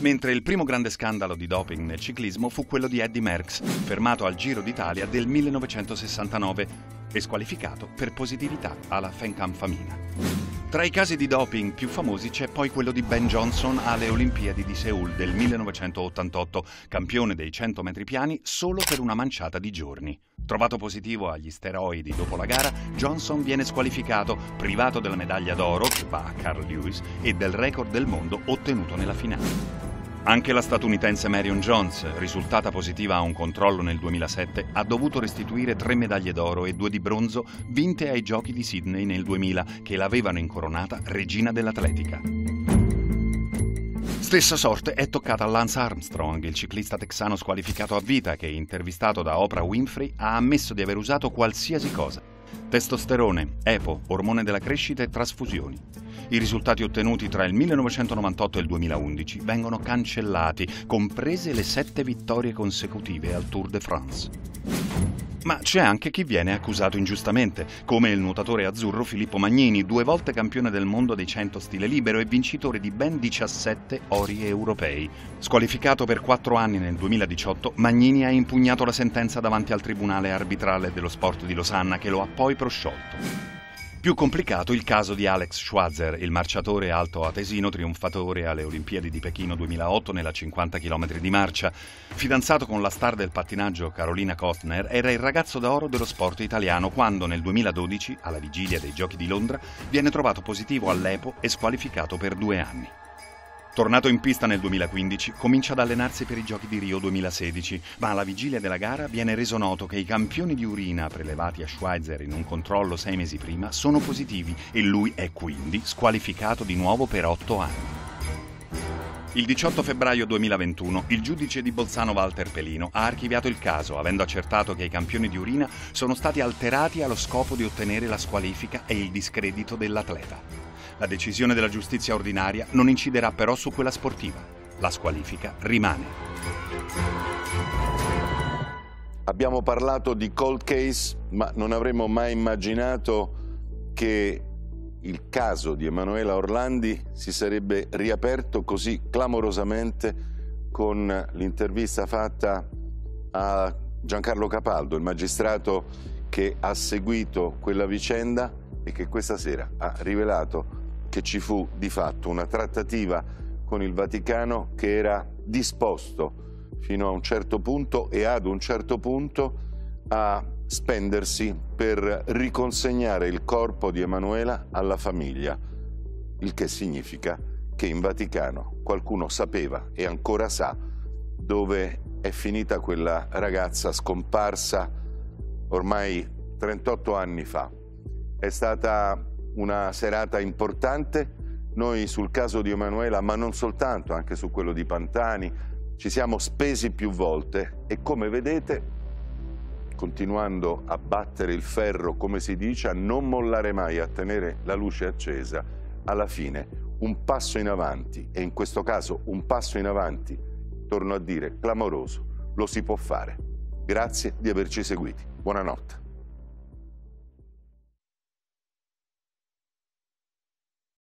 Mentre il primo grande scandalo di doping nel ciclismo fu quello di Eddie Merckx, fermato al Giro d'Italia del 1969 e squalificato per positività alla fencamfamina. Tra i casi di doping più famosi c'è poi quello di Ben Johnson alle Olimpiadi di Seoul del 1988, campione dei 100 metri piani solo per una manciata di giorni. Trovato positivo agli steroidi dopo la gara, Johnson viene squalificato, privato della medaglia d'oro, che va a Carl Lewis, e del record del mondo ottenuto nella finale. Anche la statunitense Marion Jones, risultata positiva a un controllo nel 2007, ha dovuto restituire tre medaglie d'oro e due di bronzo vinte ai Giochi di Sydney nel 2000, che l'avevano incoronata regina dell'atletica stessa sorte è toccata a Lance Armstrong, il ciclista texano squalificato a vita che, intervistato da Oprah Winfrey, ha ammesso di aver usato qualsiasi cosa. Testosterone, EPO, ormone della crescita e trasfusioni. I risultati ottenuti tra il 1998 e il 2011 vengono cancellati, comprese le sette vittorie consecutive al Tour de France. Ma c'è anche chi viene accusato ingiustamente, come il nuotatore azzurro Filippo Magnini, due volte campione del mondo dei 100 stile libero e vincitore di ben 17 ori europei. Squalificato per quattro anni nel 2018, Magnini ha impugnato la sentenza davanti al Tribunale arbitrale dello sport di Losanna che lo ha poi prosciolto. Più complicato il caso di Alex Schwazer, il marciatore alto atesino trionfatore alle Olimpiadi di Pechino 2008 nella 50 km di marcia. Fidanzato con la star del pattinaggio Carolina Kostner, era il ragazzo d'oro dello sport italiano quando nel 2012, alla vigilia dei Giochi di Londra, viene trovato positivo all'EPO e squalificato per due anni. Tornato in pista nel 2015, comincia ad allenarsi per i giochi di Rio 2016, ma alla vigilia della gara viene reso noto che i campioni di urina prelevati a Schweizer in un controllo sei mesi prima sono positivi e lui è quindi squalificato di nuovo per otto anni. Il 18 febbraio 2021 il giudice di Bolzano Walter Pelino ha archiviato il caso, avendo accertato che i campioni di urina sono stati alterati allo scopo di ottenere la squalifica e il discredito dell'atleta. La decisione della giustizia ordinaria non inciderà però su quella sportiva. La squalifica rimane. Abbiamo parlato di cold case, ma non avremmo mai immaginato che il caso di Emanuela Orlandi si sarebbe riaperto così clamorosamente con l'intervista fatta a Giancarlo Capaldo, il magistrato che ha seguito quella vicenda e che questa sera ha rivelato che ci fu di fatto una trattativa con il Vaticano che era disposto fino a un certo punto e ad un certo punto a spendersi per riconsegnare il corpo di Emanuela alla famiglia, il che significa che in Vaticano qualcuno sapeva e ancora sa dove è finita quella ragazza scomparsa ormai 38 anni fa. È stata una serata importante. Noi sul caso di Emanuela, ma non soltanto, anche su quello di Pantani, ci siamo spesi più volte e come vedete, continuando a battere il ferro, come si dice, a non mollare mai, a tenere la luce accesa, alla fine un passo in avanti, e in questo caso un passo in avanti, torno a dire, clamoroso, lo si può fare. Grazie di averci seguiti. Buonanotte.